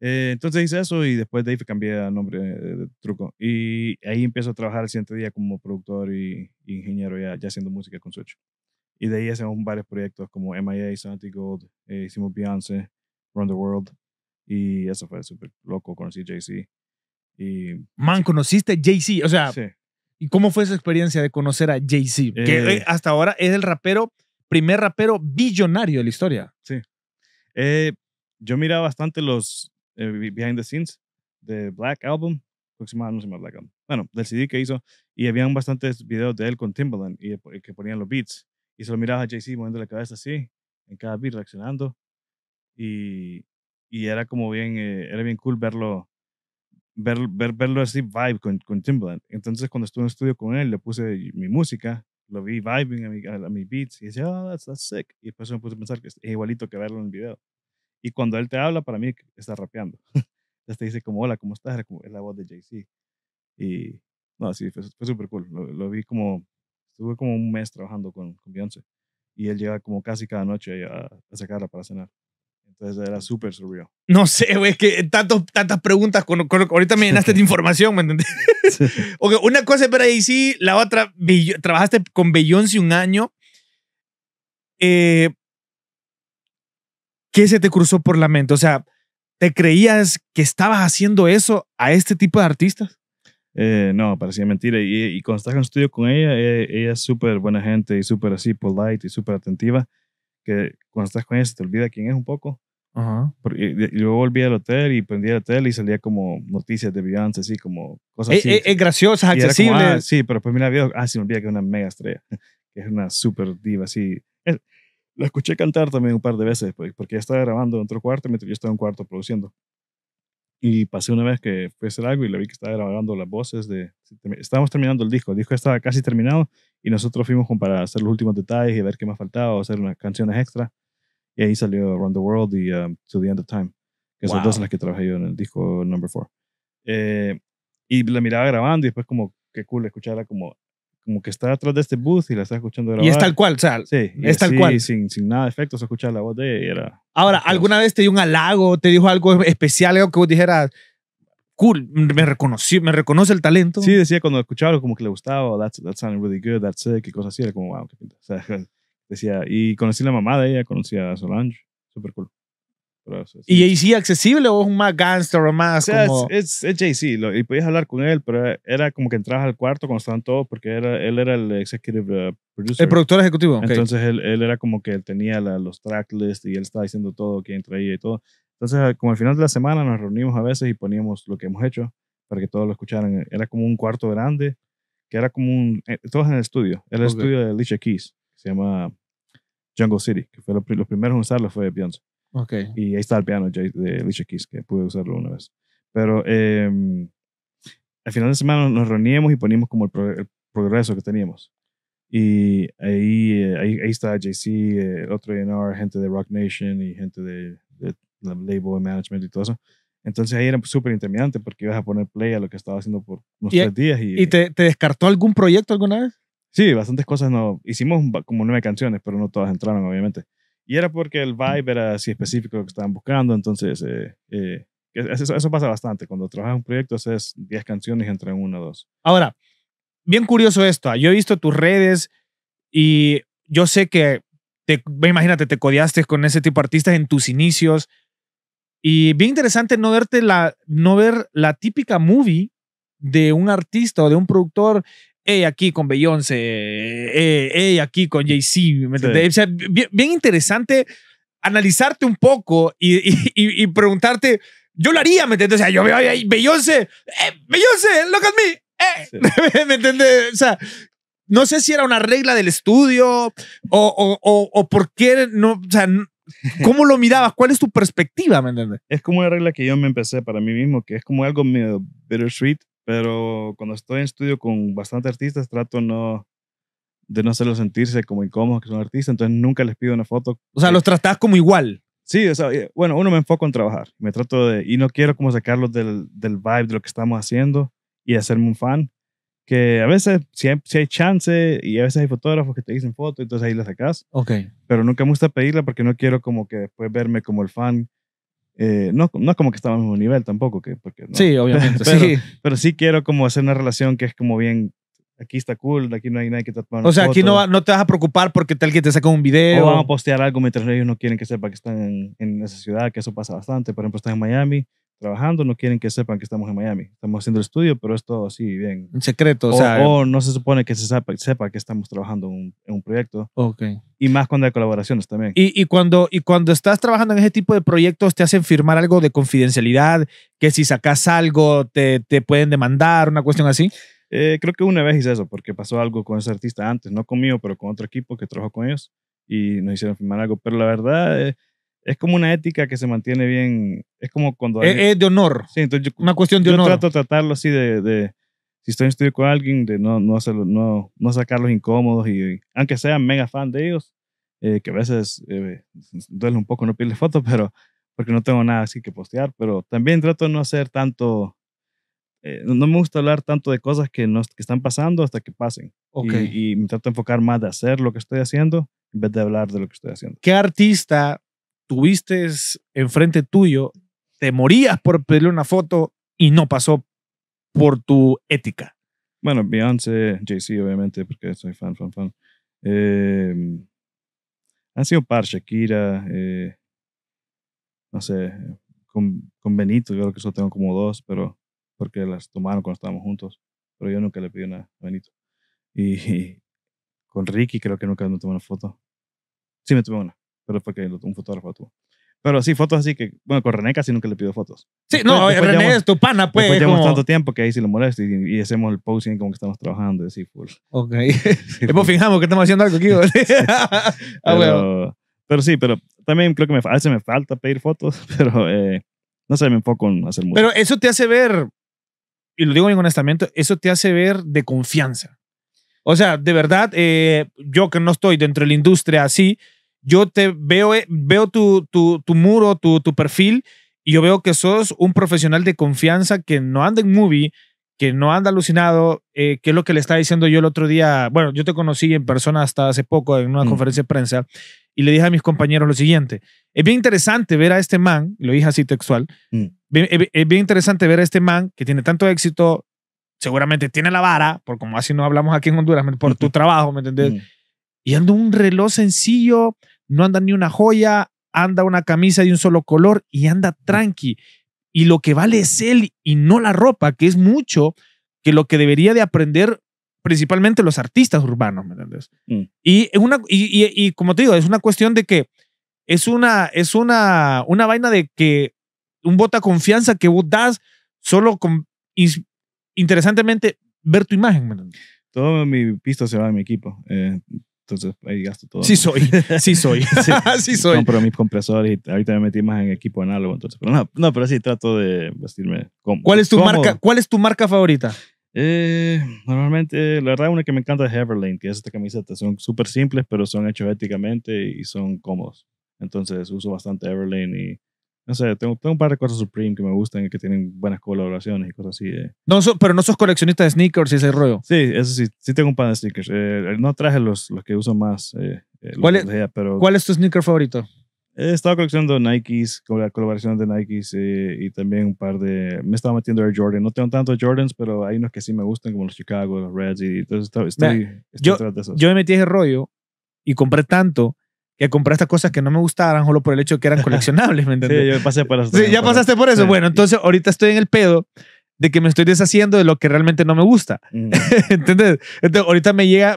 [SPEAKER 2] Eh, entonces hice eso y después de ahí cambié de nombre de, Truco. Y ahí empiezo a trabajar el siguiente día como productor y, ingeniero, ya, haciendo música con Switch. Y de ahí hacemos varios proyectos como MIA, Santi Gold, eh, hicimos Beyoncé, Run the World. Y eso fue súper loco. Conocí JC.
[SPEAKER 1] Y, Man, conociste a JC. O sea, ¿y cómo fue esa experiencia de conocer a JC? que eh, hasta ahora es el rapero, primer rapero billonario de la historia. Sí. yo miraba bastante los, eh, behind the Scenes de
[SPEAKER 2] Black Album, no se Black Album, bueno, del CD que hizo, y habían bastantes videos de él con Timbaland y, eh, que ponían los beats, y se lo miraba a Jay-Z moviendo la cabeza así, en cada beat reaccionando, y, y era como bien, eh, era bien cool verlo, ver, verlo así vibe con, con Timbaland. Entonces cuando estuve en estudio con él, le puse mi música, lo vi vibing a, mis beats y decía, oh, that's, that's sick. Y después me puse a pensar que es igualito que verlo en el video. Y cuando él te habla, para mí está rapeando. Ya te dice como, hola, ¿cómo estás? Como, es la voz de Jay-Z. Y no, sí, fue, súper cool. Lo, vi como, estuve como un mes trabajando con, Beyoncé. Y él llega como casi cada noche a, a sacarla para cenar. Entonces era súper surreal.
[SPEAKER 1] No sé, güey, es que tantos, tantas preguntas. Con, ahorita me llenaste de información, ¿me entendés? una cosa es para Z la otra, trabajaste con Beyoncé un año. Eh, ¿qué se te cruzó por la mente? O sea, ¿te creías que estabas haciendo eso a este tipo de artistas?
[SPEAKER 2] Eh, no, parecía mentira. Y, cuando estás en el estudio con ella, e, ella, es súper buena gente y súper así polite y súper atentiva. Que cuando estás con ella se te olvida quién es un poco. Ajá. Porque, y luego volví al hotel y prendí el hotel y salía como noticias de Beyoncé, así como cosas e, así. E, es, es accesible. Ah, sí, pero pues mira, ah, se me olvida que es una mega estrella, que es una super diva, así. La escuché cantar también un par de veces, pues, porque estaba grabando en otro cuarto mientras yo estaba en un cuarto produciendo. Y pasé una vez que fue hacer algo y le vi que estaba grabando las voces de... Estábamos terminando el disco, el disco estaba casi terminado y nosotros fuimos para hacer los últimos detalles y ver qué más faltaba o hacer unas canciones extra. Y ahí salió Around the World y um, To the End of Time, que son dos las que trabajé yo en el disco number 4. Eh, y la miraba grabando y después como, qué cool escucharla como como que está atrás
[SPEAKER 1] de este booth y la está escuchando grabar. Y es tal cual, o
[SPEAKER 2] sea, es tal cual. Sin, sin nada de efectos, escuchar la voz de ella. Era,
[SPEAKER 1] Ahora, ¿alguna vez te dio un halago, te dijo algo especial, algo que vos dijeras, cool, me, reconocí, me reconoce el talento? Sí, decía cuando escuchaba como que le gustaba, oh, that's, that sounded really good,
[SPEAKER 2] that's it, qué cosas así, era como, wow, qué pinta. decía, y conocí la mamá de ella, conocí a Solange,
[SPEAKER 1] súper cool. ¿Y accesible o es un más gangster o más como...
[SPEAKER 2] Es, es, y podías hablar con él, pero era como que entrabas al cuarto cuando estaban todos porque era, él era el executive uh, producer. El productor ejecutivo, Entonces él, era como que tenía los track list y él estaba diciendo todo, que traía y todo. Entonces, ah, como al final de la semana nos reunimos a veces y poníamos lo que hemos hecho para que todos lo escucharan. Era como un cuarto grande, que era como un... Eh, todos en el estudio. el estudio de Alicia Keys, que se llama Jungle City, que fue lo, los primeros en usarlo fue Beyoncé. Okay. Y ahí está el piano de Alicia Keys, que pude usarlo una vez. Pero em, al final de semana nos reuníamos y poníamos como el, progreso que teníamos. Y ahí, eh, ahí, está JC, el eh, otro A&R, gente de Rock Nation y gente de, label management y todo eso. Entonces ahí era súper intermitente porque ibas a poner play a lo que estaba haciendo por
[SPEAKER 1] unos tres días. ¿Y, te, descartó algún proyecto alguna vez?
[SPEAKER 2] Sí, bastantes cosas. no Hicimos como nueve canciones, pero no todas entraron, obviamente. Y era porque el vibe era así específico que estaban buscando, entonces eh, eh, eso, pasa bastante. Cuando trabajas un proyecto, haces 10 canciones entre una o dos.
[SPEAKER 1] Ahora, bien curioso esto. Ah, yo he visto tus redes y yo sé que, te, imagínate, te codiaste con ese tipo de artistas en tus inicios. Y bien interesante no, verte la, no ver la típica movie de un artista o de un productor eh, aquí con Beyoncé, eh, eh, aquí con Jay-Z, ¿me O sea, bien, interesante analizarte un poco y, preguntarte, yo lo haría, ¿me entiendes? O sea, yo veo ahí Beyoncé, eh, Beyoncé, look at me, eh. ¿me entiendes? O sea, no sé si era una regla del estudio o, o, por qué no, o sea, ¿Cómo lo mirabas? ¿Cuál es tu perspectiva? ¿Me entiendes? Es como una regla que yo me empecé para mí mismo, que es como algo
[SPEAKER 2] medio bittersweet, pero cuando estoy en estudio con bastantes artistas, trato no, de no hacerlos sentirse como incómodos que son artistas, entonces nunca les pido una foto. O sea, eh los tratas como igual. Sí, o sea, eh, bueno, uno me enfoco en trabajar, me trato de, y no quiero como sacarlos del, del vibe de lo que estamos haciendo y hacerme un fan, que a veces si hay, hay chance y a veces hay fotógrafos que te dicen foto, entonces ahí la sacas. Ok. Pero nunca me gusta pedirla porque no quiero como que después verme como el fan eh, no, es como que estamos al mismo nivel tampoco. Que, porque, Sí, obviamente. pero, sí. quiero como hacer una relación que es como bien aquí está cool, aquí no hay nadie que te
[SPEAKER 1] O sea, aquí no, no te vas a preocupar porque tal que te saca un video. O van a
[SPEAKER 2] postear algo mientras ellos no quieren que sepa que están en, en, esa ciudad, que eso pasa bastante. Por ejemplo, están en Miami, trabajando, no quieren que sepan que estamos en Miami. Estamos haciendo el estudio, pero esto sí, bien. En secreto, o, sea. O no se supone que se sepa, que
[SPEAKER 1] estamos trabajando en, un, proyecto. Ok. Y más cuando hay colaboraciones también. Y, cuando, estás trabajando en ese tipo de proyectos, te hacen firmar algo de confidencialidad, que si sacas algo te, pueden demandar, una cuestión así. Eh, creo que una vez hice eso, porque pasó algo con ese artista
[SPEAKER 2] antes, no conmigo, pero con otro equipo que trabajó con ellos y nos hicieron firmar algo. Pero la verdad. Eh, es como una ética que se mantiene bien. Es como cuando. Es, eh, eh,
[SPEAKER 1] de honor. Sí, entonces una cuestión de honor. Yo trato
[SPEAKER 2] de tratarlo así de, de. si estoy en estudio con alguien, de no, no, hacerlo, no, no sacarlos incómodos y, aunque sea mega fan de ellos, eh, que a veces eh, duele un poco no pedirle fotos, pero porque no tengo nada así que postear, pero también trato de no hacer tanto, no me gusta hablar tanto de cosas que, no, que están pasando hasta que pasen. Ok. Y, y, me trato de enfocar más de hacer lo que estoy haciendo en vez de hablar de lo que estoy haciendo.
[SPEAKER 1] ¿Qué artista tuviste enfrente tuyo, te morías por pedirle una foto y no pasó por tu ética.
[SPEAKER 2] Bueno, Beyoncé, JC,
[SPEAKER 1] obviamente, porque
[SPEAKER 2] soy fan, fan, fan. Em, han sido par, Shakira, eh, no sé, con, Benito, yo creo que solo tengo como dos, pero porque las tomaron cuando estábamos juntos, pero yo nunca le pedí una a Benito. Y, y con Ricky creo que nunca me tomé una foto. Sí, me tomé una pero fue que un fotógrafo tuvo. Pero sí, fotos así que, bueno, con René casi nunca le pido fotos. Sí, no, Reneca René es tu pana, pues. como... llevamos tanto tiempo que ahí sí lo molesta y, hacemos el posing como que estamos trabajando, así full. Ok. Sí, después fijamos que estamos haciendo algo aquí.
[SPEAKER 1] ah,
[SPEAKER 2] pero, sí, pero también creo que me, a veces me falta pedir fotos, pero eh, no sé, me enfoco en hacer música.
[SPEAKER 1] Pero eso te hace ver, y lo digo en honestamente eso te hace ver de confianza. O sea, de verdad, eh, yo que no estoy dentro de la industria así, yo te veo, eh, veo tu, tu, muro, tu, tu, perfil, y yo veo que sos un profesional de confianza que no anda en movie, que no anda alucinado, eh, que es lo que le estaba diciendo yo el otro día. Bueno, yo te conocí en persona hasta hace poco en una mm. conferencia de prensa, y le dije a mis compañeros lo siguiente. Es bien interesante ver a este man, lo dije así textual, mm. eh, es, bien interesante ver a este man que tiene tanto éxito, seguramente tiene la vara, por como así no hablamos aquí en Honduras, por tu trabajo, ¿me entendés? Mm. Y ando un reloj sencillo, no anda ni una joya, anda una camisa de un solo color y anda tranqui. Y lo que vale es él y no la ropa, que es mucho que lo que debería de aprender principalmente los artistas urbanos, ¿me entiendes? Mm. Y, como te digo, es una cuestión de que es una, es una, una vaina de que un bota confianza que vos das solo con, interesantemente, ver tu imagen, ¿me entiendes? Todo mi pista se va a mi
[SPEAKER 2] equipo. Eh, entonces ahí gasto todo. Sí soy, sí soy, sí, soy. Compro mis compresores y ahorita me metí más en equipo algo, entonces, pero no, no pero sí trato de vestirme cómodo. ¿Cuál es tu, Marca,
[SPEAKER 1] ¿cuál es tu marca favorita?
[SPEAKER 2] Eh, normalmente, la verdad, una que me encanta es Everlane, que es esta camiseta. Son súper simples, pero son hechos éticamente y son cómodos. Entonces uso bastante Everlane y no sé, tengo, un par de cosas Supreme que me gustan y que tienen buenas colaboraciones y cosas así. Eh.
[SPEAKER 1] No, pero no sos coleccionista de sneakers y ese rollo. Sí, eso sí, sí tengo un par de sneakers. Eh,
[SPEAKER 2] no traje los, los que uso más. Eh, ¿Cuál, es, pero... ¿Cuál es tu sneaker favorito? He estado coleccionando Nikes, colaboración de Nikes y también un par de... Me estaba metiendo a Jordan. No tengo tantos Jordans, pero hay unos que sí me gustan, como los Chicago, los Reds. Y, entonces estoy, yo,
[SPEAKER 1] yo me metí ese rollo y compré tanto que compré estas cosas que no me gustaran solo por el hecho de que eran coleccionables, ¿me entiendes?
[SPEAKER 2] Sí, por Sí, ya pasaste por eso. Bueno,
[SPEAKER 1] entonces ahorita estoy en el pedo de que me estoy deshaciendo de lo que realmente no me gusta. ¿Entiendes? Mm. ¿Entendés? ahorita me llega,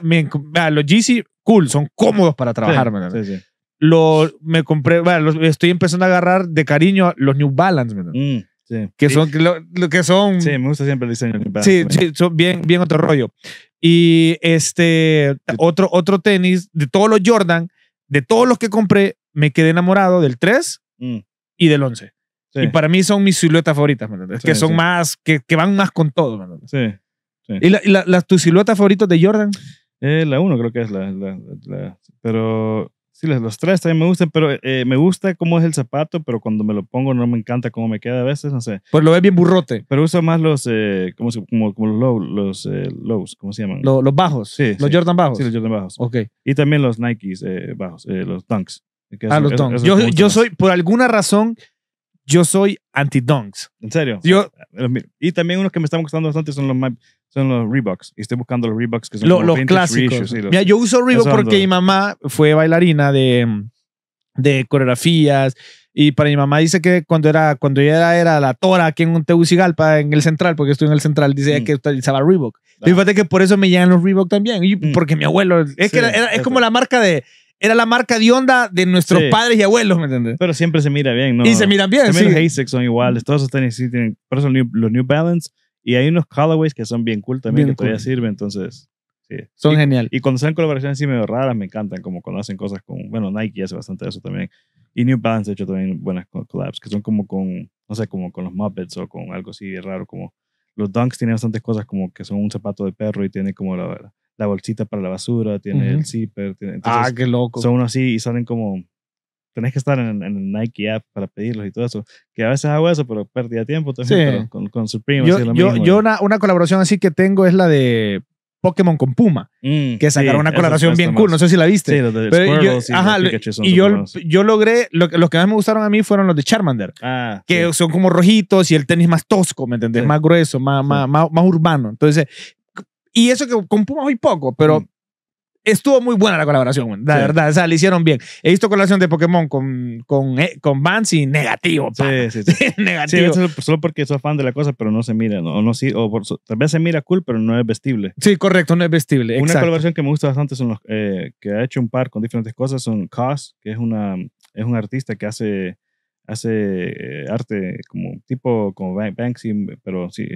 [SPEAKER 1] los GC, cool, son cómodos para trabajar, ¿me entiendes? sí, sí. Lo, me compré, bueno, estoy empezando a agarrar de cariño los New Balance, ¿me entiendes? Mm, sí. Que son lo, que son. Sí, me gusta siempre el diseño. Sí, pues. sí, son bien, bien otro rollo. Y este otro, otro tenis de todos los Jordan de todos los que compré, me quedé enamorado del 3 mm. y del 11. Y para mí son mis siluetas favoritas, ¿me entiendes? que son más, que, van más con todo, ¿me entiendes? Sí. ¿Y, tus siluetas favoritas de Jordan? Eh, la
[SPEAKER 2] 1 creo que es la, la pero Sí, los tres también me gustan, pero eh, me gusta cómo es el zapato, pero cuando me lo pongo no me encanta cómo me queda a veces, no sé. Pues lo ves bien burrote. Pero uso más los, eh, se los low, los eh, lows, ¿cómo se llaman? los
[SPEAKER 1] bajos. Sí. Los Jordan bajos. Sí, los
[SPEAKER 2] Jordan bajos. Ok. Y también los Nikes eh, bajos, los Dunks. Ah, los Dunks. yo, yo soy,
[SPEAKER 1] por alguna razón, yo soy anti-Dunks. ¿En serio? Yo, y
[SPEAKER 2] también unos que me están gustando bastante son los, son los Reeboks. Y estoy buscando los Reeboks que son los clásicos. Mira, yo uso Reebok porque mi
[SPEAKER 1] mamá fue bailarina de, de coreografías. Y para mi mamá dice que cuando era cuando ella era, era la tora aquí en Tegucigalpa, en el central, porque estoy en el central, dice mm. que utilizaba Reebok. Ah. Y fíjate que por eso me llegan los Reebok también. Mm. Porque mi abuelo, es que era, es como la marca de, era la marca de onda de nuestros padres y abuelos, ¿me entiendes? Pero siempre se mira bien, ¿no? Y se miran bien, sí. los
[SPEAKER 2] Asics son iguales, todos esos tenis tienen, por eso los New Balance y hay unos Callaways que son bien cool también, que todavía sirven, entonces. Sí. Son genial. Y cuando sean colaboraciones así medio raras, me encantan, como cuando hacen cosas con, bueno, Nike hace bastante eso también. Y New Balance ha hecho también buenas collabs, que son como con, no sé, como con los Muppets o con algo así raro, como los Dunks tienen bastantes cosas como que son un zapato de perro y tiene como la, bolsita para la basura, tiene el zipper. ah, qué loco. Son unos así y salen como, tenés que estar en, el Nike App para pedirlos y todo eso. Que a veces hago eso, pero perdía tiempo también. Sí. con, con Supreme, yo, yo, yo
[SPEAKER 1] una, una, colaboración así que tengo es la de Pokémon con Puma, mm, que sacaron una colaboración bien cool. No sé si la viste. Sí, los de pero y, ajá, y yo, yo, logré, lo, los que más me gustaron a mí fueron los de Charmander, ah, que son como rojitos y el tenis más tosco, ¿me entendés? Más grueso, más, más, más, urbano. Entonces, y eso que con Puma muy poco, pero. Mm estuvo muy buena la colaboración, la verdad. O sea, le hicieron bien. He visto colaboración de Pokémon con, con, eh, con y negativo. Sí, sí, sí. negativo.
[SPEAKER 2] solo porque sos fan de la cosa, pero no se mira. ¿no? O, no, sí, o por, tal vez se mira cool, pero no es vestible. Sí, correcto, no es vestible. Una colaboración
[SPEAKER 1] que me gusta bastante
[SPEAKER 2] son los, eh, que ha hecho un par con diferentes cosas son Cos, que es, una, es un artista que hace hace eh, arte como tipo como Banksy, pero sí,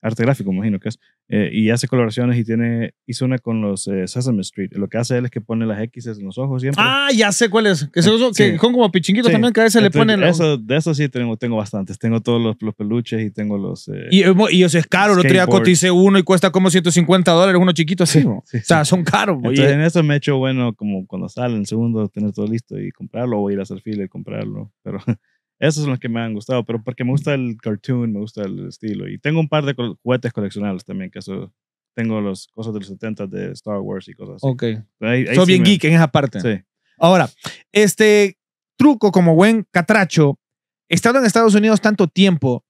[SPEAKER 2] arte gráfico, imagino que es, eh, y hace coloraciones y tiene, hizo una con los eh, Sesame Street. Lo que hace él es que pone las X en los ojos siempre. Ah,
[SPEAKER 1] ya sé cuál es. Que, eh, son como pichinquitos también, que a veces le ponen.
[SPEAKER 2] de eso sí tengo, tengo bastantes. Tengo todos los, los peluches y tengo los. y,
[SPEAKER 1] eso es caro. El otro día cotice uno y cuesta como 150 dólares, uno chiquito así. o sea, son caros. Entonces, en eso
[SPEAKER 2] me he hecho bueno, como cuando sale el segundo, tener todo listo y comprarlo, o ir a hacer fila y comprarlo. Pero. Esos son los que me han gustado, pero porque me gusta el cartoon, me gusta el estilo. Y tengo un par de juguetes coleccionables también, que eso, tengo las cosas de los 70 de Star Wars y cosas así. Ok.
[SPEAKER 1] Soy bien geek en esa parte. Sí. Ahora, este truco como buen catracho, estando en Estados Unidos tanto tiempo,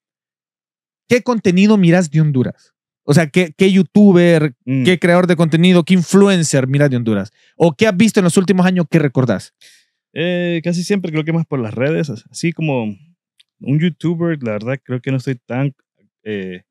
[SPEAKER 1] ¿qué contenido miras de Honduras? O sea, ¿qué, qué youtuber, mm. qué creador de contenido, qué influencer miras de Honduras? ¿O qué has visto en los últimos años que recordás?
[SPEAKER 2] Eh, casi siempre creo que más por las redes, así como un youtuber, la verdad creo que no estoy tan... Eh,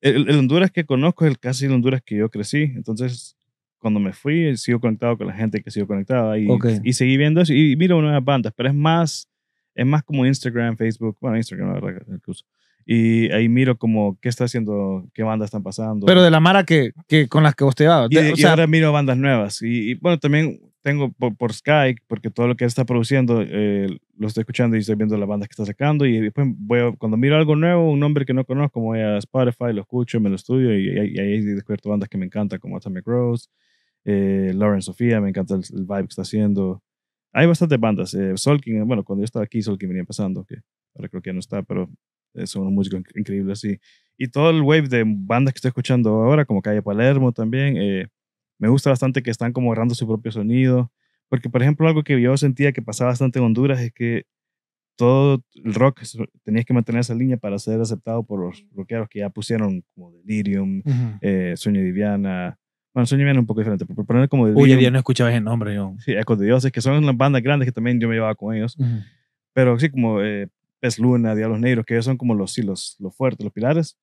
[SPEAKER 2] el, Honduras que conozco es el casi el Honduras que yo crecí, entonces cuando me fui eh, sigo conectado con la gente que sigo conectada y, y seguí viendo y miro nuevas bandas, pero es más, es más como Instagram, Facebook, bueno Instagram la verdad incluso. Y ahí miro como qué está haciendo, qué bandas están pasando. Pero de la
[SPEAKER 1] mara que, con las que vos te Y, o sea, ahora
[SPEAKER 2] miro bandas nuevas. y bueno, también tengo por, Skype, porque todo lo que está produciendo eh, lo estoy escuchando y estoy viendo la banda que está sacando. Y después, cuando miro algo nuevo, un nombre que no conozco, voy a Spotify, lo escucho, me lo estudio y, ahí descubierto bandas que me encantan, como Atomic Rose, eh, Lauren Sofía, me encanta el, vibe que está haciendo. Hay bastantes bandas. Eh, Solking, bueno, cuando yo estaba aquí, Solkin venía pasando. que ahora creo que ya no está, pero es un músicos increíble así. y todo el wave de bandas que estoy escuchando ahora, como Calle Palermo también. Eh, me gusta bastante que están como agarrando su propio sonido. Porque, por ejemplo, algo que yo sentía que pasaba bastante en Honduras es que todo el rock tenías que mantener esa línea para ser aceptado por los mm. rockeros que ya pusieron como Delirium, uh eh, Sueño Diviana. Bueno, Sueño Diviana es un poco diferente,
[SPEAKER 1] pero poner como Delirium. Uy, ya no escuchaba ese nombre yo.
[SPEAKER 2] Sí, Ecos de Dioses, que son las bandas grandes que también yo me llevaba con ellos. Pero sí, como eh, Pez Luna, Diablos Negros, que ellos son como los, sí, los fuertes, los pilares.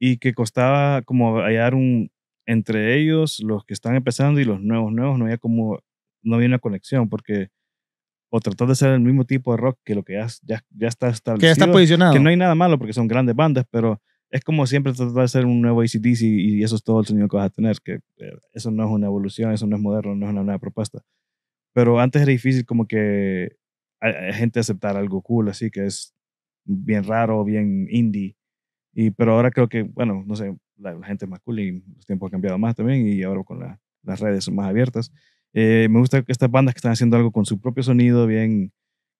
[SPEAKER 2] Y que costaba como hallar un, entre ellos, los que están empezando y los nuevos, nuevos, no había como, no había una conexión, porque o tratar de ser el mismo tipo de rock que lo que ya, ya, está establecido. Que ya está posicionado. Que no hay nada malo porque son grandes bandas, pero es como siempre tratar de ser un nuevo ACDC y, eso es todo el sonido que vas a tener, que eh, eso no es una evolución, eso no es moderno, no es una nueva propuesta. Pero antes era difícil como que hay gente aceptar algo cool, así que es bien raro, bien indie. Y, pero ahora creo que, bueno, no sé, la, gente es más cool y los tiempos han cambiado más también y ahora con las redes son más abiertas. Eh, me gusta estas bandas que están haciendo algo con su propio sonido, bien,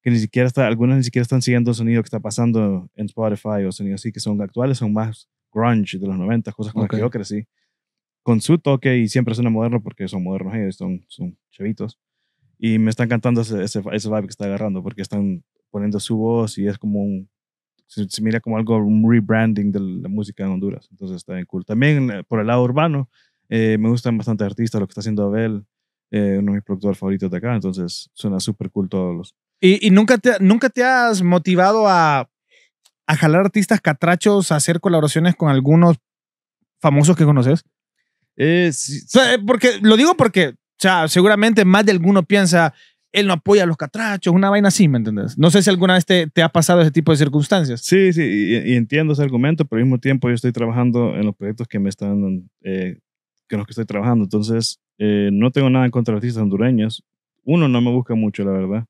[SPEAKER 2] que ni siquiera está, algunas ni siquiera están siguiendo el sonido que está pasando en Spotify o sonidos así que son actuales, son más grunge de los 90, cosas como que yo crecí. Con su toque y siempre suena moderno porque son modernos ellos, son, son chavitos. Y me están cantando ese, ese, ese vibe que está agarrando porque están poniendo su voz y es como un, se, mira como algo, un rebranding de la música en Honduras. Entonces está bien cool. También eh, por el lado urbano, eh, me gustan bastante artistas, lo que está haciendo Abel, eh, uno de mis productores favoritos de acá, entonces suena súper cool todos los.
[SPEAKER 1] ¿Y, nunca, te, nunca te has motivado a, a jalar artistas catrachos, a hacer colaboraciones con algunos famosos que conoces? Porque, lo digo porque, o seguramente más de alguno piensa, él no apoya a los catrachos, una vaina así, ¿me entiendes?
[SPEAKER 2] No sé si alguna vez te, te ha pasado ese tipo de circunstancias. Sí, sí, y, entiendo ese argumento, pero al mismo tiempo yo estoy trabajando en los proyectos que me están, eh, con los que estoy trabajando, entonces eh, no tengo nada en contra de artistas hondureños. Uno, no me busca mucho, la verdad.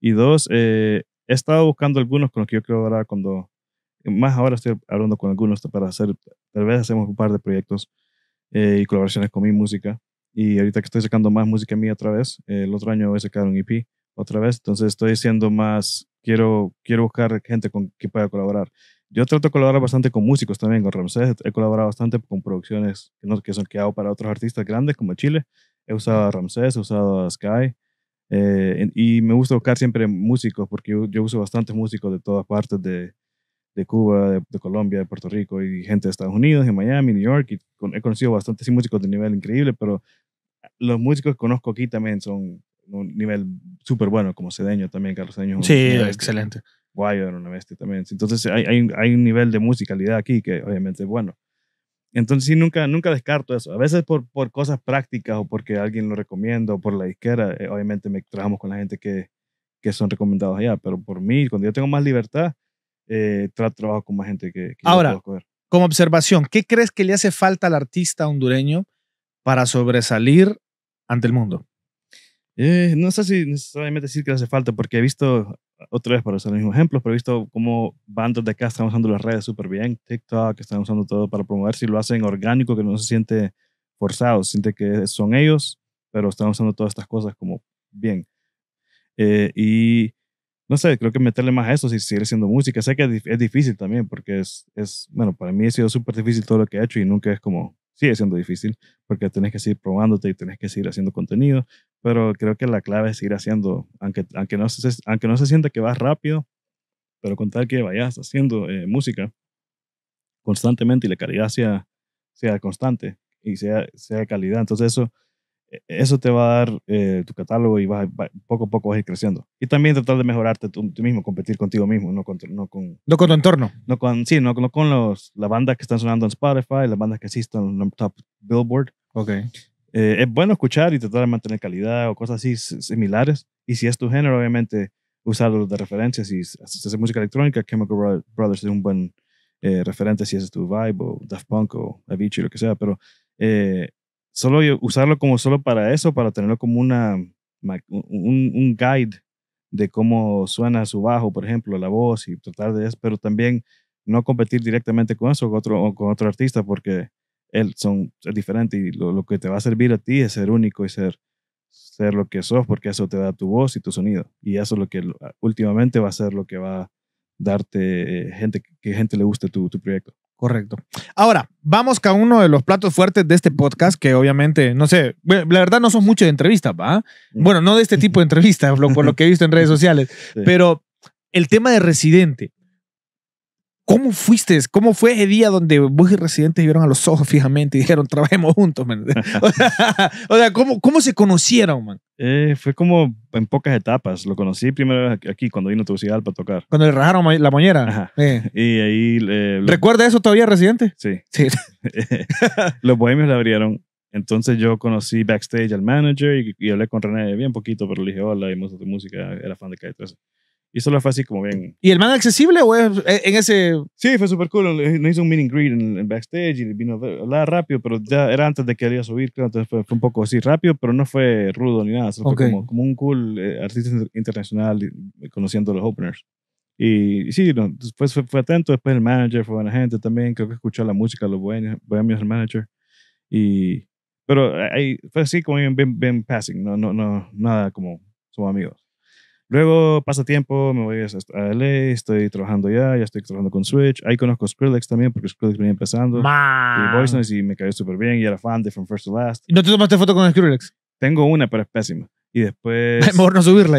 [SPEAKER 2] Y dos, eh, he estado buscando algunos con los que yo quiero ahora cuando, más ahora estoy hablando con algunos para hacer, tal vez hacemos un par de proyectos eh, y colaboraciones con mi música. Y ahorita que estoy sacando más música mía otra vez, el otro año voy a sacar un EP otra vez. Entonces estoy siendo más, quiero, quiero buscar gente con quien pueda colaborar. Yo trato de colaborar bastante con músicos también, con Ramsés. He colaborado bastante con producciones que, no, que son que hago para otros artistas grandes como Chile. He usado a Ramsés, he usado a Sky. Eh, y me gusta buscar siempre músicos porque yo, uso bastantes músicos de todas partes de, de Cuba, de, Colombia, de Puerto Rico y gente de Estados Unidos, en Miami, New York. Y he conocido bastantes músicos de nivel increíble, pero los músicos que conozco aquí también son un nivel súper bueno, como Cedeño también, Carlos Cedeño. Sí, excelente. Guayo era una bestia también. Entonces hay, hay, un nivel de musicalidad aquí que obviamente es bueno. Entonces sí, nunca, nunca descarto eso. A veces por, por cosas prácticas o porque alguien lo recomienda o por la disquera, eh, obviamente me trabajamos con la gente que, que son recomendados allá. Pero por mí, cuando yo tengo más libertad, eh, trato trabajo con más gente que, que Ahora,
[SPEAKER 1] como observación, ¿qué crees que le hace falta al artista hondureño para sobresalir ante el mundo? Eh, no sé si necesariamente decir que hace falta, porque he visto,
[SPEAKER 2] otra vez para usar los mismos ejemplos, pero he visto cómo bandas de acá están usando las redes súper bien, TikTok, están usando todo para promover si lo hacen orgánico, que no se siente forzado, siente que son ellos, pero están usando todas estas cosas como bien. Eh, y no sé, creo que meterle más a eso si seguir siendo música. Sé que es, difícil también, porque es, es bueno, para mí ha sido súper difícil todo lo que he hecho y nunca es como sigue siendo difícil porque tenés que seguir probándote y tenés que seguir haciendo contenido, pero creo que la clave es seguir haciendo, aunque, aunque, no, se, aunque no se sienta que vas rápido, pero con tal que vayas haciendo eh, música constantemente y la calidad sea, sea constante y sea, sea de calidad. Entonces eso eso te va a dar eh, tu catálogo y vas, poco a poco vas a ir creciendo. Y también tratar de mejorarte tú, mismo, competir contigo mismo, no con, no con,
[SPEAKER 1] no con tu entorno.
[SPEAKER 2] No con, sí, no, con los, las bandas que están sonando en Spotify, las bandas que existen en el top Billboard. Ok. Eh, es bueno escuchar y tratar de mantener calidad o cosas así similares. Y si es tu género, obviamente, usarlo de referencia. Si haces música electrónica, Chemical Brothers es un buen eh, referente si es tu vibe o Daft Punk o Avicii, lo que sea. Pero solo usarlo como solo para eso, para tenerlo como una, un, un guide de cómo suena su bajo, por ejemplo, la voz y tratar de eso, pero también no competir directamente con eso, con otro, o con otro artista, porque él son, es diferente y lo, que te va a servir a ti es ser único y ser, ser lo que sos, porque eso te da tu voz y tu sonido. Y eso es lo que últimamente va a ser lo que va a darte eh, gente, que gente le guste tu, tu proyecto. Correcto.
[SPEAKER 1] Ahora, vamos con uno de los platos fuertes de este podcast, que obviamente, no sé, la verdad no son muchos de entrevistas, ¿va? Bueno, no de este tipo de entrevistas, por lo que he visto en redes sociales, pero el tema de residente. ¿Cómo fuiste? ¿Cómo fue ese día donde vos y residentes vieron a los ojos fijamente y dijeron, trabajemos juntos, man? o sea, ¿cómo, ¿cómo, se conocieron, man?
[SPEAKER 2] Eh, fue como en pocas etapas. Lo conocí primero aquí, cuando vino
[SPEAKER 1] a ciudad a tocar. Cuando le rajaron la moñera. Ajá. Eh. Y
[SPEAKER 2] ahí... Eh, ¿Recuerda
[SPEAKER 1] eso todavía, residente?
[SPEAKER 2] Sí. los bohemios le abrieron. Entonces yo conocí backstage al manager y, hablé con René bien poquito, pero le dije, hola, y música, era fan de Calle 13. Y solo fue así como bien. ¿Y el man accesible o eh, en ese...? Sí, fue súper cool. Nos hizo un meeting greet en, backstage y vino a hablar rápido, pero ya era antes de que quería subir, creo. entonces fue, un poco así rápido, pero no fue rudo ni nada. Solo fue como, como, un cool eh, artista internacional eh, conociendo los openers. Y, sí, después fue, atento, después el manager fue buena gente también, creo que escuchó la música, los bohemios, bohemios el manager. Y, pero ahí fue así como bien, bien, passing, no, no, no, nada como somos amigos. Luego pasa tiempo, me voy a LA, estoy trabajando ya, ya estoy trabajando con Switch. Ahí conozco Skrillex también, porque Skrillex venía empezando. Y y me cayó súper bien y era fan de From First to Last.
[SPEAKER 1] ¿No te tomaste foto con
[SPEAKER 2] Skrillex? Tengo una, pero es pésima. Y después... Mejor no subirla.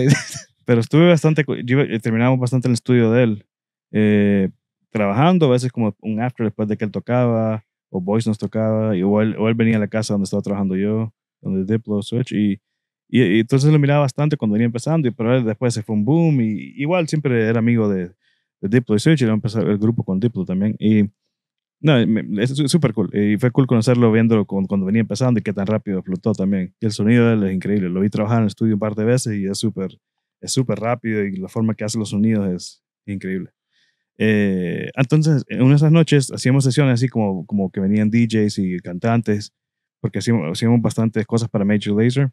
[SPEAKER 2] pero estuve bastante... Eh, terminamos bastante en el estudio de él, eh, trabajando, a veces como un after después de que él tocaba, o Voice nos tocaba, y, o, él, o él venía a la casa donde estaba trabajando yo, donde Diplo, Switch, y y, entonces lo miraba bastante cuando venía empezando, pero después se fue un boom. Y igual siempre era amigo de, Diplo y Switch y empezó el grupo con Diplo también. Y no, es súper cool. Y fue cool conocerlo viéndolo cuando venía empezando y qué tan rápido flotó también. Y el sonido de él es increíble. Lo vi trabajar en el estudio un par de veces y es súper es súper rápido y la forma que hace los sonidos es increíble. Eh, entonces, en una de esas noches hacíamos sesiones así como, como que venían DJs y cantantes, porque hacíamos, hacíamos bastantes cosas para Major Laser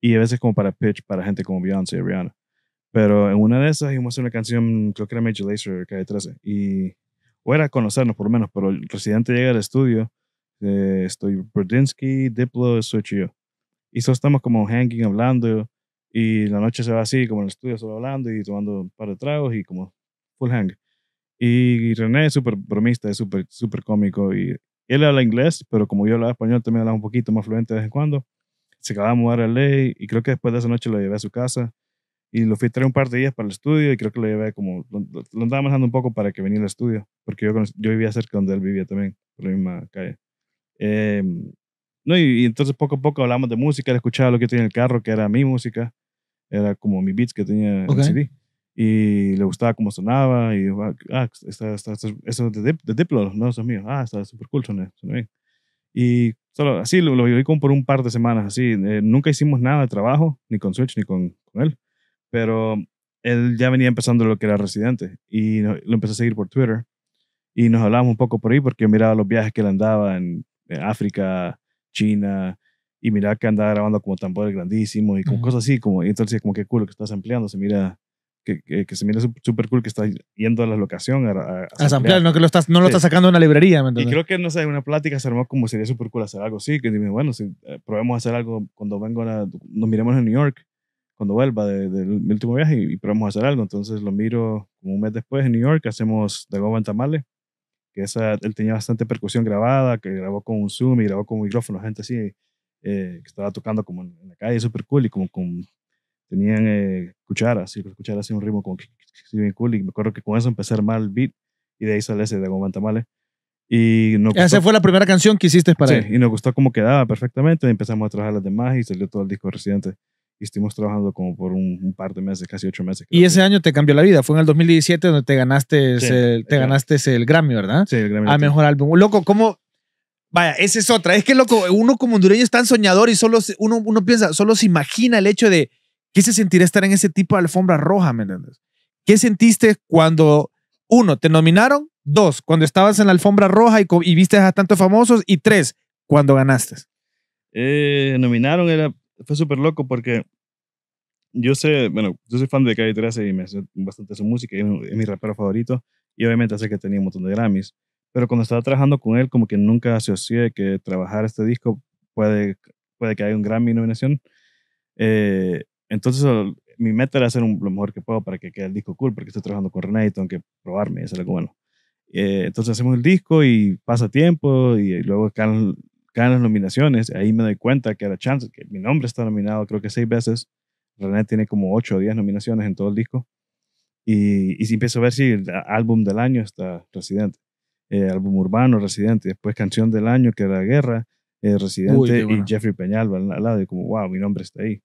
[SPEAKER 2] y a veces como para pitch para gente como Beyoncé y Rihanna. Pero en una de esas íbamos a hacer una canción, creo que era Major Lazer, que 13, y, o era conocernos por lo menos, pero el residente llega al estudio, eh, estoy Brodinsky, Diplo, Switch y Y solo estamos como hanging, hablando, y la noche se va así, como en el estudio, solo hablando y tomando un par de tragos y como full hang. Y René es súper bromista, es súper súper cómico, y él habla inglés, pero como yo hablo español, también habla un poquito más fluente de vez en cuando se acababa de mudar a ley y creo que después de esa noche lo llevé a su casa y lo fui a un par de días para el estudio y creo que lo llevé como, lo, andaba manejando un poco para que viniera al estudio, porque yo, yo vivía cerca donde él vivía también, por la misma calle. Em, no, y, entonces poco a poco hablamos de música, él escuchaba lo que tenía en el carro, que era mi música, era como mi beats que tenía en CD. Y le gustaba cómo sonaba, y ah, ah está, está, de, Diplo, no, es mío, ah, está súper cool, suena, suena bien. Y Solo así lo, viví como por un par de semanas, así. Eh, nunca hicimos nada de trabajo, ni con Switch, ni con, con, él. Pero él ya venía empezando lo que era residente y lo empecé a seguir por Twitter. Y nos hablábamos un poco por ahí porque yo miraba los viajes que él andaba en, África, China, y miraba que andaba grabando como tambores grandísimos y como cosas así. Como, y entonces, como que culo, que estás empleando, se mira que, se mira súper cool que está yendo a la locación a, a, no, que lo estás, no lo sacando de una librería. y creo que, no sé, una plática se armó como sería súper cool hacer algo así, que dime, bueno, si eh, probemos hacer algo cuando vengo nos miremos en New York, cuando vuelva del último viaje y, probemos hacer algo. Entonces lo miro como un mes después en New York, hacemos de Goban Tamale, que esa, él tenía bastante percusión grabada, que grabó con un Zoom y grabó con un micrófono, gente así. Eh, que estaba tocando como en la calle, súper cool y como con tenían cucharas y las cucharas un ritmo como cool y me acuerdo que con eso empecé a armar el beat y de ahí sale ese de Goma Tamales. Y nos Esa fue la primera
[SPEAKER 1] canción que hiciste para sí,
[SPEAKER 2] él. Y nos gustó cómo quedaba perfectamente. empezamos a trabajar las demás y salió todo el disco Residente. Y estuvimos trabajando como por un, par de meses, casi ocho meses.
[SPEAKER 1] Y ese año te cambió la vida. Fue en el 2017 donde te ganaste, el, eh, te ganaste Grammy. el Grammy, ¿verdad? Sí, el Grammy. A mejor álbum. Loco, ¿cómo? Vaya, esa es otra. Es que, loco, uno como hondureño es tan soñador y solo uno, uno piensa, solo se imagina el hecho de ¿Qué se sentirá estar en ese tipo de alfombra roja, me ¿Qué sentiste cuando, uno, te nominaron? Dos, cuando estabas en la alfombra roja y, viste a tantos famosos. Y tres, cuando ganaste.
[SPEAKER 2] Eh, nominaron, era, fue súper loco porque yo sé, bueno, yo soy fan de Calle 13 y me hace bastante su música, es mi rapero favorito y obviamente sé que tenía un montón de Grammys, pero cuando estaba trabajando con él como que nunca se osía que trabajar este disco puede, puede que haya un Grammy nominación. Eh, entonces, mi meta era hacer lo mejor que puedo para que quede el disco cool, porque estoy trabajando con René y tengo que probarme y hacer algo bueno. Eh, entonces hacemos el disco y pasa tiempo y, luego caen, las nominaciones. Ahí me doy cuenta que era chance, que mi nombre está nominado creo que seis veces. René tiene como ocho o diez nominaciones en todo el disco. Y, y si empiezo a ver si el álbum del año está Residente. Eh, álbum urbano, Residente. Después canción del año, que era Guerra, eh, Residente y Jeffrey Peñalba al, al lado. Y como, wow, mi nombre está ahí.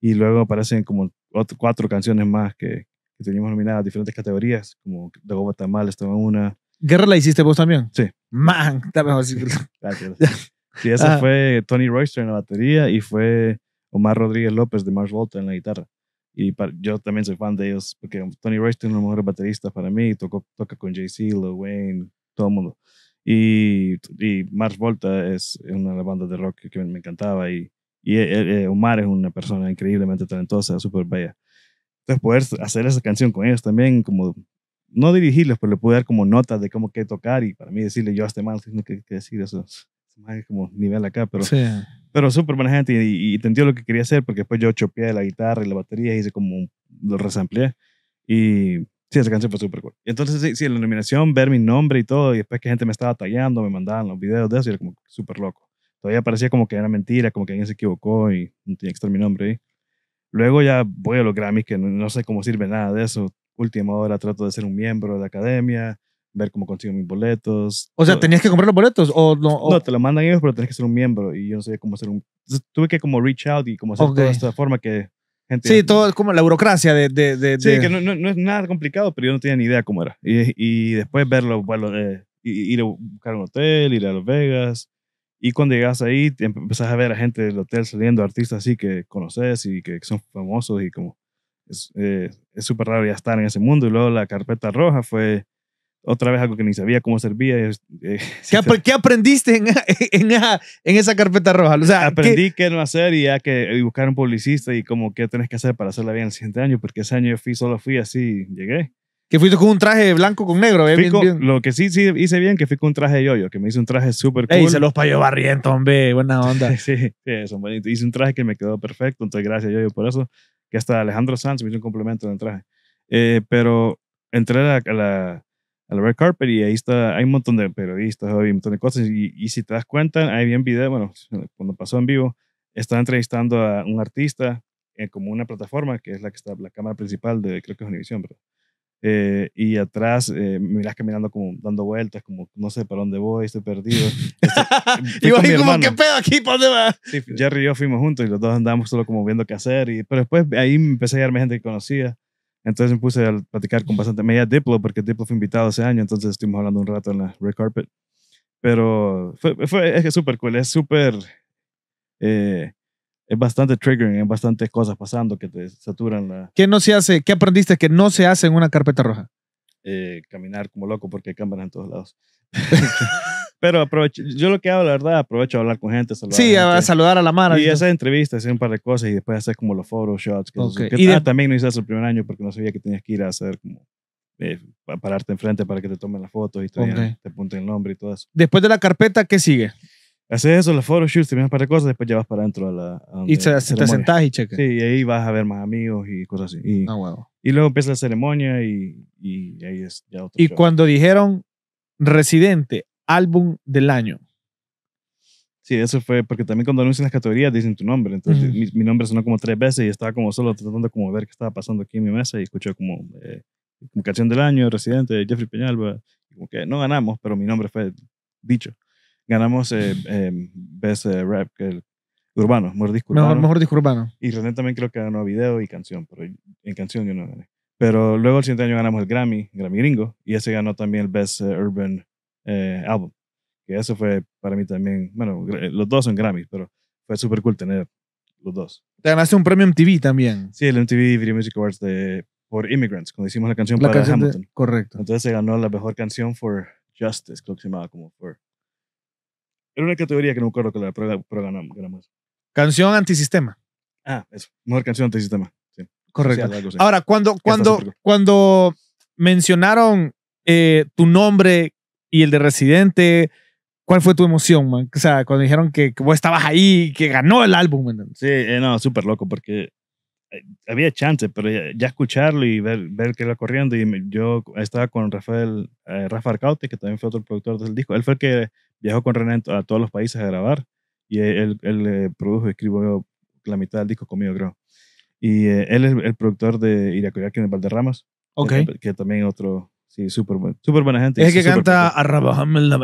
[SPEAKER 2] Y luego aparecen como cuatro canciones más que, que teníamos nominadas, diferentes categorías, como de mal estaba una.
[SPEAKER 1] ¿Guerra la hiciste vos también? Sí. Man, está mejor. decirlo. Gracias.
[SPEAKER 2] Sí, esa ah. fue Tony Royster en la batería y fue Omar Rodríguez López de Mars Volta en la guitarra. Y yo también soy fan de ellos, porque Tony Royster es uno de los mejores bateristas para mí, tocó, toca con Jay-Z, Lil Wayne, todo el mundo. Y, y Mars Volta es una de las bandas de rock que me encantaba y y eh, eh, eh, Omar es una persona increíblemente talentosa, súper bella. Entonces poder hacer esa canción con ellos también, como no dirigirles, pero le pude dar como notas de cómo qué tocar y para mí decirle yo a este mal qué decir eso. Este es como nivel acá, pero, pero súper buena gente y, entendió lo que quería hacer porque después yo chopeé la guitarra y la batería y hice como lo resamplié y sí, esa canción fue súper cool. Entonces, sí, la nominación, ver mi nombre y todo y después que gente me estaba tallando, me mandaban los videos de eso y era como súper loco todavía parecía como que era mentira, como que alguien se equivocó y no tenía que estar mi nombre ahí. Luego ya voy a los Grammys, que no, sé cómo sirve nada de eso. Última hora trato de ser un miembro de la academia, ver cómo consigo mis boletos. O sea, ¿tenías que comprar los boletos? O no, no, te lo mandan ellos, pero tenías que ser un miembro. Y yo no sabía cómo ser un... tuve que como reach
[SPEAKER 1] out y como hacer toda esta forma que... sí, todo es como la burocracia de... de, sí, que
[SPEAKER 2] no, es nada complicado, pero yo no tenía ni idea cómo era. Y, y después verlo, bueno, eh, ir a buscar un hotel, ir a Las Vegas, y cuando llegas ahí, empezás a ver a gente del hotel saliendo, artistas así que conoces y que son famosos y como eh, es súper raro ya estar en ese mundo. Y luego la carpeta roja fue otra vez algo que ni sabía cómo servía. Eh,
[SPEAKER 1] ¿Qué, aprendiste en, en, esa carpeta roja? O sea, Aprendí
[SPEAKER 2] qué, no hacer y que buscar un publicista y como qué tenés que hacer para hacerla bien el siguiente año, porque ese año yo fui, solo fui así, llegué. Que fuiste con un traje blanco con negro, eh, Lo que sí, sí hice bien, que fui con un traje de yoyo, que me hice un traje súper cool. y se los payó barrientos
[SPEAKER 1] hombre, buena onda. sí,
[SPEAKER 2] sí, bonitos Hice un traje que me quedó perfecto, entonces gracias yoyo por eso. Que hasta Alejandro Sanz me hizo un complemento en el traje. Eh, pero entré a la, a la, Red Carpet y ahí está, hay un montón de periodistas, hay un montón de cosas. Y, si te das cuenta, hay bien video, bueno, cuando pasó en vivo, estaba entrevistando a un artista en eh, como una plataforma, que es la que está la cámara principal de, creo que es Univision, ¿verdad? Eh, y atrás eh, me miras caminando como dando vueltas, como no sé para dónde voy, estoy perdido.
[SPEAKER 1] Este, y vos como, ¿qué
[SPEAKER 2] pedo aquí? ¿Para dónde vas? Jerry y yo fuimos juntos y los dos andábamos solo como viendo qué hacer. Y, pero después ahí empecé a llevarme gente que conocía. Entonces me puse a platicar con bastante. media Diplo porque Diplo fue invitado ese año, entonces estuvimos hablando un rato en la Red Carpet. Pero fue, es que súper cool, es súper. Eh, es bastante triggering, hay bastantes cosas pasando que te saturan la... ¿Qué
[SPEAKER 1] no se hace? ¿Qué aprendiste que no se hace en una carpeta roja?
[SPEAKER 2] Eh, caminar como loco porque hay cámaras en todos lados. Pero aprovecho, yo lo que hago, la verdad, aprovecho a hablar con gente. Saludar sí, a, a saludar a la mano Y hacer entrevistas, hacer un par de cosas y después hacer como los photoshots. shots. que ah, también no hice el primer año porque no sabía que tenías que ir a hacer como eh, pararte enfrente para que te tomen las fotos y te, te apunten el nombre y todo eso. Después de la carpeta, ¿qué sigue? Haces eso, las photoshoots, te miras para cosas, después llevas para adentro a la. y te sentás y checas. Sí, y ahí vas a ver más amigos y cosas así. Y, ah, Y luego empieza la ceremonia y, y ahí es ya otro. Y cuando dijeron Residente, álbum del año. Sí, eso fue porque también cuando anuncian las categorías dicen tu nombre. Entonces mi, nombre sonó como tres veces y estaba como solo tratando como ver qué estaba pasando aquí en mi mesa y escuché como, eh, como canción del año, Residente, Jeffrey Peñalba. Como que no ganamos, pero mi nombre fue dicho ganamos eh, em, Best eh, Rap, el urbano, mejor disco urbano. urbano. Y René también creo que ganó video y canción, pero en canción yo no gané. Pero luego el siguiente año ganamos el Grammy, Grammy Gringo, y ese ganó también el Best eh, Urban Album. Que eso fue para mí también, bueno, los dos son Grammys, pero fue súper cool tener los dos.
[SPEAKER 1] Te ganaste un premio MTV también. Sí, el MTV
[SPEAKER 2] Video Music Awards de, por Immigrants, cuando hicimos
[SPEAKER 1] la canción para Hamilton.
[SPEAKER 2] correcto. Entonces se ganó la mejor canción for Justice, creo que se llamaba como for era una categoría que no recuerdo que la pero, ganamos,
[SPEAKER 1] Canción antisistema. Ah, eso. Mejor canción antisistema. Correcto. Ahora, cuando, cuando, cuando mencionaron eh, tu nombre y el de Residente, ¿cuál fue tu emoción, man? O sea, cuando dijeron que, vos estabas ahí y que ganó el álbum, man. Sí, eh,
[SPEAKER 2] no, súper loco porque eh, había chance, pero ya, escucharlo y ver, ver que iba corriendo. Y yo estaba con Rafael, eh, Rafa Arcaute, que también fue otro productor del disco. Él fue el que viajó con René a todos los países a grabar. Y él, eh, produjo y escribió la mitad del disco conmigo, creo. Y él es el productor de Iracuria, que en Valderramas. Ok. Que, que también otro, sí, súper super buena gente. Es que canta Arrabajame
[SPEAKER 1] la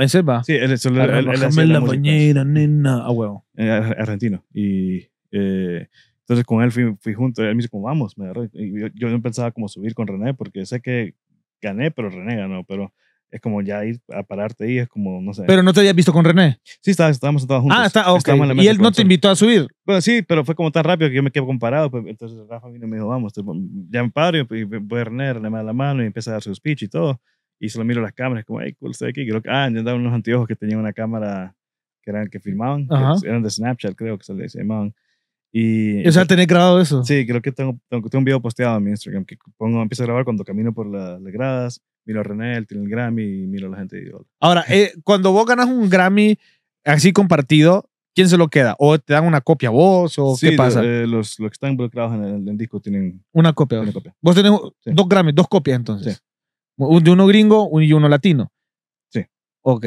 [SPEAKER 1] Sí,
[SPEAKER 2] es el, la, la bañera,
[SPEAKER 1] nena, a huevo.
[SPEAKER 2] Argentino. Y... Eh, entonces con él fui, junto y él me dijo vamos, me Y yo, no pensaba como subir con René porque sé que gané, pero René ganó, pero es como ya ir a pararte y es como, no sé. ¿Pero
[SPEAKER 1] no te habías visto con René? Sí, está, estábamos todos juntos. Ah, está, ok. ¿Y él no te invitó a subir? Bueno, sí, pero fue
[SPEAKER 2] como tan rápido que yo me quedé comparado. Pues, entonces Rafa vino y me dijo, vamos, ya me paro pues, y voy a René, René me da la mano y empieza a dar su speech y todo. Y solo miro las cámaras, como, hey, cool, sé aquí. Creo que, ah, yo andaban unos anteojos que tenían una cámara que eran que filmaban, eran de Snapchat, creo que se le llamaban.
[SPEAKER 1] Y, o sea, tenés grabado
[SPEAKER 2] eso. Sí, creo que tengo, tengo, un video posteado en mi Instagram que empiezo a grabar cuando camino por las gradas, miro a René, él tiene el Grammy y miro a la gente
[SPEAKER 1] Ahora, eh, cuando vos ganas un Grammy así compartido, ¿quién se lo queda? ¿O te dan una copia vos? ¿O qué pasa? Eh,
[SPEAKER 2] los, que están involucrados en el, disco tienen
[SPEAKER 1] una copia. Una copia. Vos tenés dos Grammys, dos copias entonces. Sí. De uno gringo y uno latino. Sí. Ok.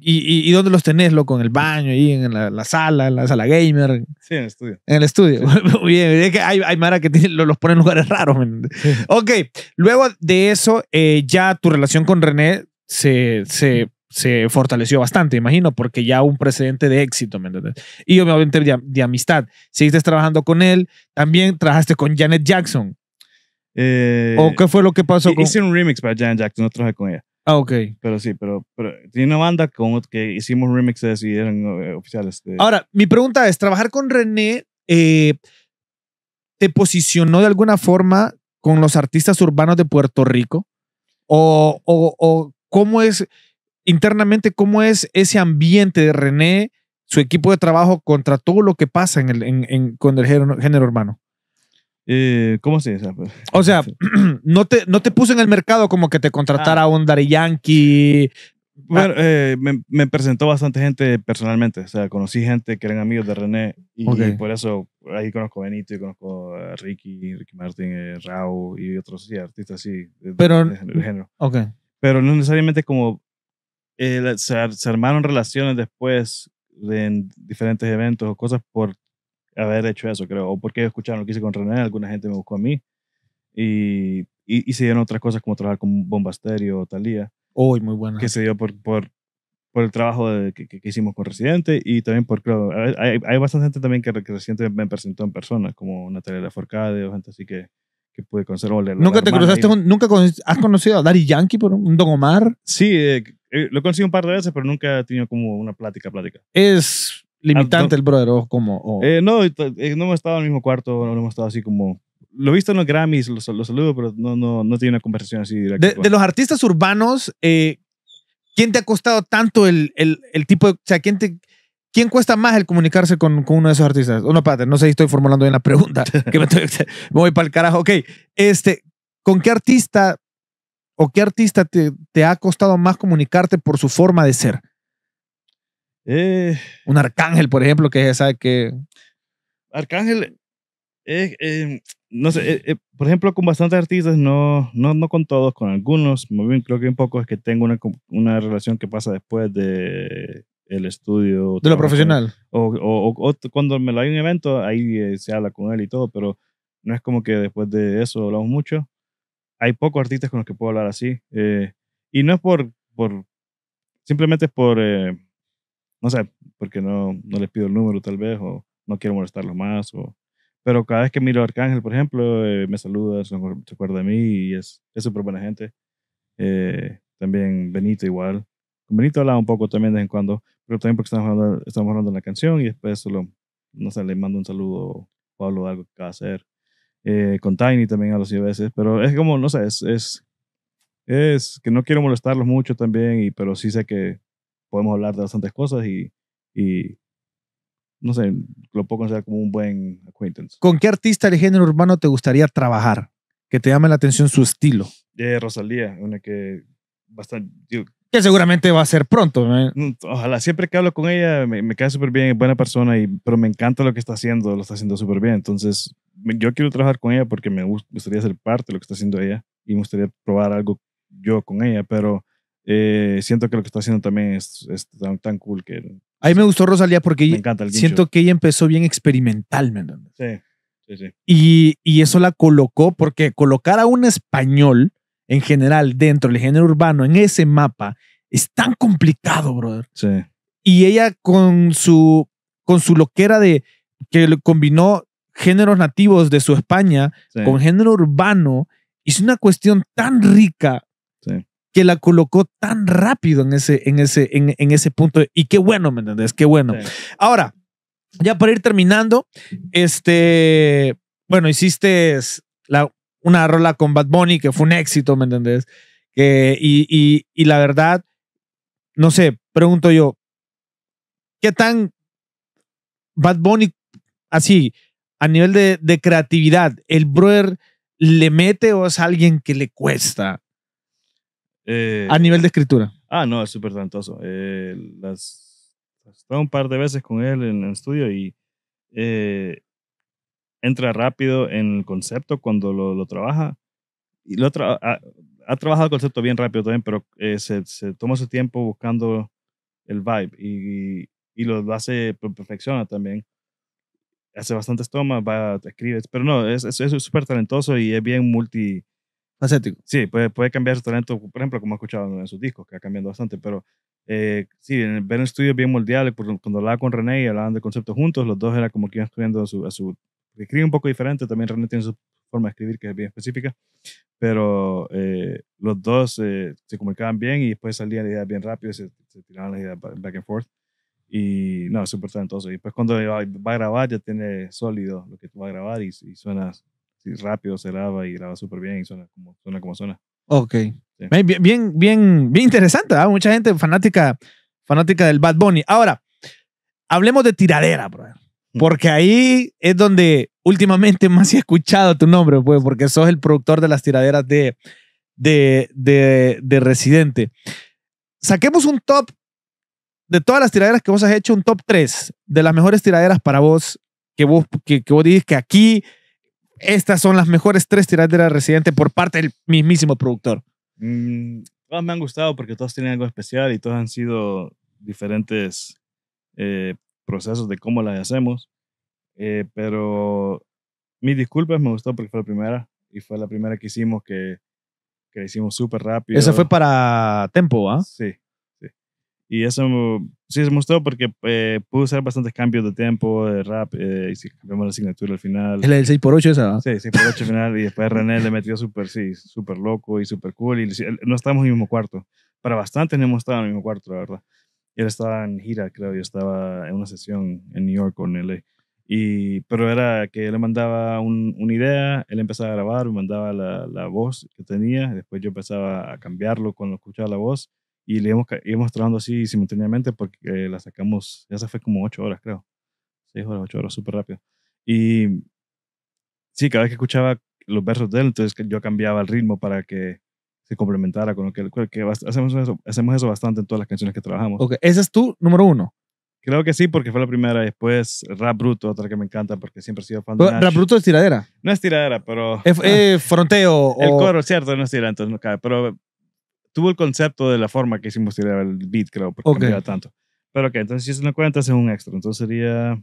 [SPEAKER 1] ¿Y, dónde los tenés, loco? ¿En el baño? ahí en la, sala? ¿En la sala gamer? Sí, en el estudio. En el estudio. Muy Bien, es que hay, hay Mara que los pone en lugares raros. Ok, luego de eso, eh, ya tu relación con René se, se se fortaleció bastante, imagino, porque ya un precedente de éxito, ¿me entiendes? Y obviamente de, de amistad. Seguiste trabajando con él, también trabajaste con Janet Jackson.
[SPEAKER 2] Eh, ¿O qué fue lo que pasó? Hice un remix para Janet Jackson, no trabajé con ella. Ah, ok. Pero sí, pero, tiene una banda con, que hicimos remixes y eran eh, oficiales. Ahora,
[SPEAKER 1] mi pregunta es, trabajar con René eh, te posicionó de alguna forma con los artistas urbanos de Puerto Rico? ¿O, cómo es internamente, cómo es ese ambiente de René, su equipo de trabajo contra todo lo que pasa en con el género, género urbano?
[SPEAKER 2] Eh, ¿Cómo se dice?
[SPEAKER 1] O sea, pues, no te, no te puso en el mercado como que te contratara ah. un Dari Yankee. Eh, me, me,
[SPEAKER 2] presentó bastante gente personalmente. O sea, conocí gente que eran amigos de René. Y, por eso ahí conozco a Benito y conozco a Ricky, Ricky Martin, eh, Raúl y otros artistas así. Pero. género. Pero no necesariamente como. se, se armaron relaciones después en diferentes eventos o cosas por haber hecho eso, creo, o porque escucharon lo que hice con René, alguna gente me buscó a mí y, y, se dieron otras cosas como trabajar con Bombasterio o Talía. Uy, muy buena. Que se dio por, por, por el trabajo que, que, hicimos con Residente y también por, hay, hay bastante gente también que, que Residente me presentó en persona, como Natalia Laforcade o gente así que, que pude conocer. ¿Nunca te cruzaste
[SPEAKER 1] ¿Nunca has conocido a Dari Yankee por un Don Omar? Sí, eh,
[SPEAKER 2] eh, lo he conocido un par de veces, pero nunca he tenido como una plática, plática.
[SPEAKER 1] Es Limitante ah, el brother, o como. Eh,
[SPEAKER 2] no, eh, no hemos estado en el mismo cuarto, no hemos estado así como... Lo he visto en los Grammys, los saludo, pero no, no, no tiene una conversación así directa.
[SPEAKER 1] De, los artistas urbanos, eh, ¿quién te ha costado tanto el, el- el tipo de. O sea, ¿quién, ¿quién cuesta más el comunicarse con, uno de esos artistas? no, padre no sé si estoy formulando bien la pregunta. que me, voy para el carajo. Ok, este, ¿con qué artista o qué artista te, te ha costado más comunicarte por su forma de ser? Eh. un arcángel, por ejemplo, que es sabe que. Arcángel,
[SPEAKER 2] eh, em, no sé, eh, por ejemplo, con bastantes artistas, no, no, no con todos, con algunos, bien, creo que un poco es que tengo una, una relación que pasa después de el estudio. De lo profesional. O, o, cuando me lo hay un evento, ahí se habla con él y todo, pero no es como que después de eso hablamos mucho. Hay pocos artistas con los que puedo hablar así. y no es por, por simplemente es por no sé, porque no, no les pido el número tal vez, o no quiero molestarlos más, o... Pero cada vez que miro a Arcángel, por ejemplo, eh, me saluda, se acuerda de mí y es súper buena gente. Eh, también Benito igual. Con Benito hablaba un poco también de vez en cuando, pero también porque estamos hablando, estamos hablando de la canción y después solo, no sé, le mando un saludo Pablo, Pablo de algo que va a hacer. Eh, con Tiny también a los IBS, veces, pero es como, no sé, es, es, es que no quiero molestarlos mucho también, y, pero sí sé que podemos hablar de bastantes cosas y, no sé, lo puedo considerar como un buen
[SPEAKER 1] acquaintance. ¿Con qué artista del género urbano te gustaría trabajar? Que te llame la atención su estilo.
[SPEAKER 2] De Rosalía, una que bastante...
[SPEAKER 1] que seguramente va a ser pronto. Mm,
[SPEAKER 2] ojalá, siempre que hablo con ella me, cae súper bien, es buena persona, y, pero me encanta lo que está haciendo, lo está haciendo súper bien. Entonces, yo quiero trabajar con ella porque me gustaría ser parte de lo que está haciendo ella y me gustaría probar algo yo con ella, pero eh, siento que lo que está haciendo también es, tan, cool que...
[SPEAKER 1] A mí me gustó Rosalía porque siento que ella empezó bien experimentalmente.
[SPEAKER 2] Sí, sí, sí.
[SPEAKER 1] Y, y, eso la colocó porque colocar a un español en general dentro del género urbano en ese mapa es tan complicado, brother. Sí. Y ella con su, con su loquera de que combinó géneros nativos de su España con género urbano, hizo una cuestión tan rica que la colocó tan rápido en ese, en ese, en, ese punto. Y qué bueno, ¿me entendés? Qué bueno. Ahora, ya para ir terminando, este, bueno, hiciste la, una rola con Bad Bunny que fue un éxito, ¿me entendés? y, la verdad, no sé, pregunto yo, ¿qué tan Bad Bunny, así, a nivel de, de creatividad, el brother le mete o es alguien que le cuesta?
[SPEAKER 2] Eh, a nivel de escritura. Ah, no, es súper talentoso. Eh, las, un par de veces con él en el estudio y eh, entra rápido en el concepto cuando lo, trabaja. Y lo ha, trabajado el concepto bien rápido también, pero eh, se, toma su tiempo buscando el vibe y, y, lo, hace, pues, perfecciona también hace bastantes tomas, va, te escribes, pero no, es súper talentoso y es bien multi, Sí, puede, puede cambiar su talento, por ejemplo, como ha escuchado en sus discos, que ha cambiado bastante, pero eh, sí, ver el estudio bien moldeable, cuando hablaba con René y hablaban de conceptos juntos, los dos era como que iban escribiendo a su, a escribe un poco diferente, también René tiene su forma de escribir que es bien específica, pero eh, los dos eh, se comunicaban bien y después salían ideas bien rápido, y se tiraban las ideas back and forth y no, es súper talentoso. Y después cuando va, a grabar ya tiene sólido lo que vas a grabar y, y suena rápido se lava y lava súper bien y suena como, suena como
[SPEAKER 1] Ok. Bien, bien, bien, interesante. ¿ah? Mucha gente fanática, fanática del Bad Bunny. Ahora, hablemos de tiradera, bro. Mm. Porque ahí es donde últimamente más he escuchado tu nombre, pues, porque sos el productor de las tiraderas de, de, de, Residente. Saquemos un top de todas las tiraderas que vos has hecho, un top 3 de las mejores tiraderas para vos, que vos, que, que vos dices que aquí estas son las mejores tres tiras de la Residente por parte del mismísimo productor?
[SPEAKER 2] Mm, todas me han gustado porque todas tienen algo especial y todas han sido diferentes eh, procesos de cómo las hacemos. Eh, pero mis disculpas, me gustó porque fue la primera y fue la primera que hicimos que, que hicimos súper rápido. Esa fue
[SPEAKER 1] para Tempo, ¿ah?
[SPEAKER 2] Sí. Y eso sí se mostró porque eh, pude hacer bastantes cambios de tiempo, de rap, eh, y cambiamos la asignatura al final. ¿El, el 6 x 8 esa? Sí, 6x8 final. Y después René le metió súper, sí, súper loco y súper cool. Y no estábamos en el mismo cuarto. Para bastante no hemos estado en el mismo cuarto, la verdad. Él estaba en gira, creo, yo estaba en una sesión en New York con él Y, pero era que él le mandaba un, una idea, él empezaba a grabar, me mandaba la, la voz que tenía, después yo empezaba a cambiarlo cuando escuchaba la voz y le íbamos, trabajando así simultáneamente porque eh, la sacamos, ya se fue como ocho horas, creo. Seis horas, ocho horas, súper rápido. Y sí, cada vez que escuchaba los versos de él, entonces yo cambiaba el ritmo para que se complementara con lo que, hacemos, eso, hacemos eso bastante en todas las canciones que trabajamos.
[SPEAKER 1] Ok, ese es tu número uno.
[SPEAKER 2] Creo que sí, porque fue la primera. Después, Rap Bruto, otra que me encanta porque siempre he sido fan de Nash. ¿Rap Bruto es tiradera? No es tiradera, pero. Eh, fronteo. El coro, cierto, no es tiradera, entonces no cabe. Pero tuvo el concepto de la forma que hicimos tirar el beat, creo, porque cambiaba tanto. Pero ok, entonces si es una cuenta, es un extra. Entonces sería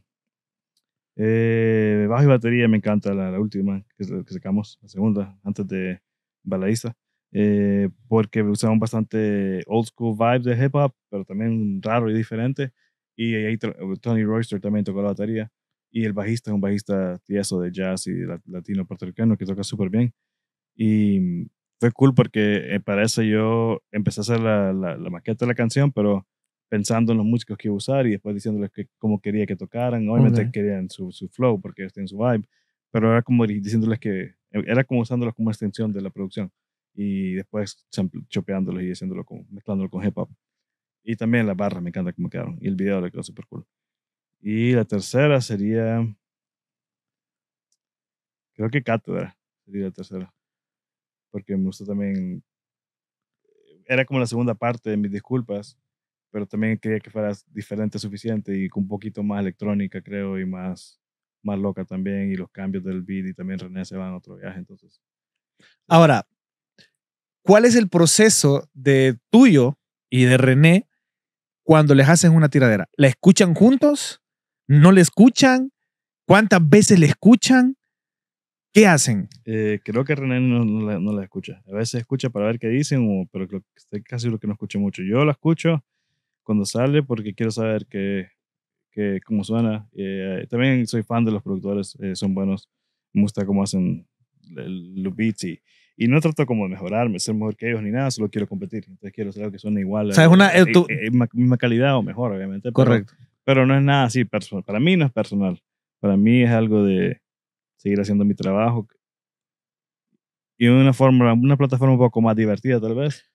[SPEAKER 2] eh, bajo y batería, me encanta la, última que, que, sacamos, la segunda, antes de Baladiza. Eh, porque usaban bastante old school vibes de hip hop, pero también raro y diferente. Y ahí eh, Tony Royster también tocó la batería. Y el bajista es un bajista tieso de jazz y latino puertorriqueño que toca súper bien. Y fue cool porque eh, para eso yo empecé a hacer la, la, maqueta de la canción, pero pensando en los músicos que iba a usar y después diciéndoles que, cómo quería que tocaran. Obviamente querían su, su, flow porque ellos tienen su vibe, pero era como diciéndoles que, eh, era como usándolos como extensión de la producción y después chopeándolos y haciéndolo con, mezclándolo con hip hop. Y también la barra me encanta cómo quedaron y el video le quedó súper cool. Y la tercera sería, creo que Cátedra sería la tercera porque me gustó también, era como la segunda parte de mis disculpas, pero también quería que fuera diferente suficiente y con un poquito más electrónica, creo, y más, más loca también, y los cambios del beat y también René se van a otro viaje, entonces.
[SPEAKER 1] Eh. Ahora, ¿cuál es el proceso de tuyo y de René cuando les hacen una tiradera? ¿La escuchan juntos? ¿No la escuchan? ¿Cuántas veces le escuchan? ¿Qué hacen?
[SPEAKER 2] Eh, creo que René no, la, escucha. A veces escucha para ver qué dicen, pero pero que es casi lo que no escucha mucho. Yo la escucho cuando sale porque quiero saber qué, cómo suena. Eh, también soy fan de los productores, eh, son buenos. Me gusta cómo hacen los beats y, no trato como de mejorarme, ser mejor que ellos ni nada, solo quiero competir. Entonces quiero saber que suene igual. O sea, es una. misma calidad o mejor, obviamente. Correcto. pero no es nada así personal. Para mí no es personal. Para mí es algo de seguir haciendo mi trabajo. Y una, forma, una plataforma un poco más divertida, tal vez.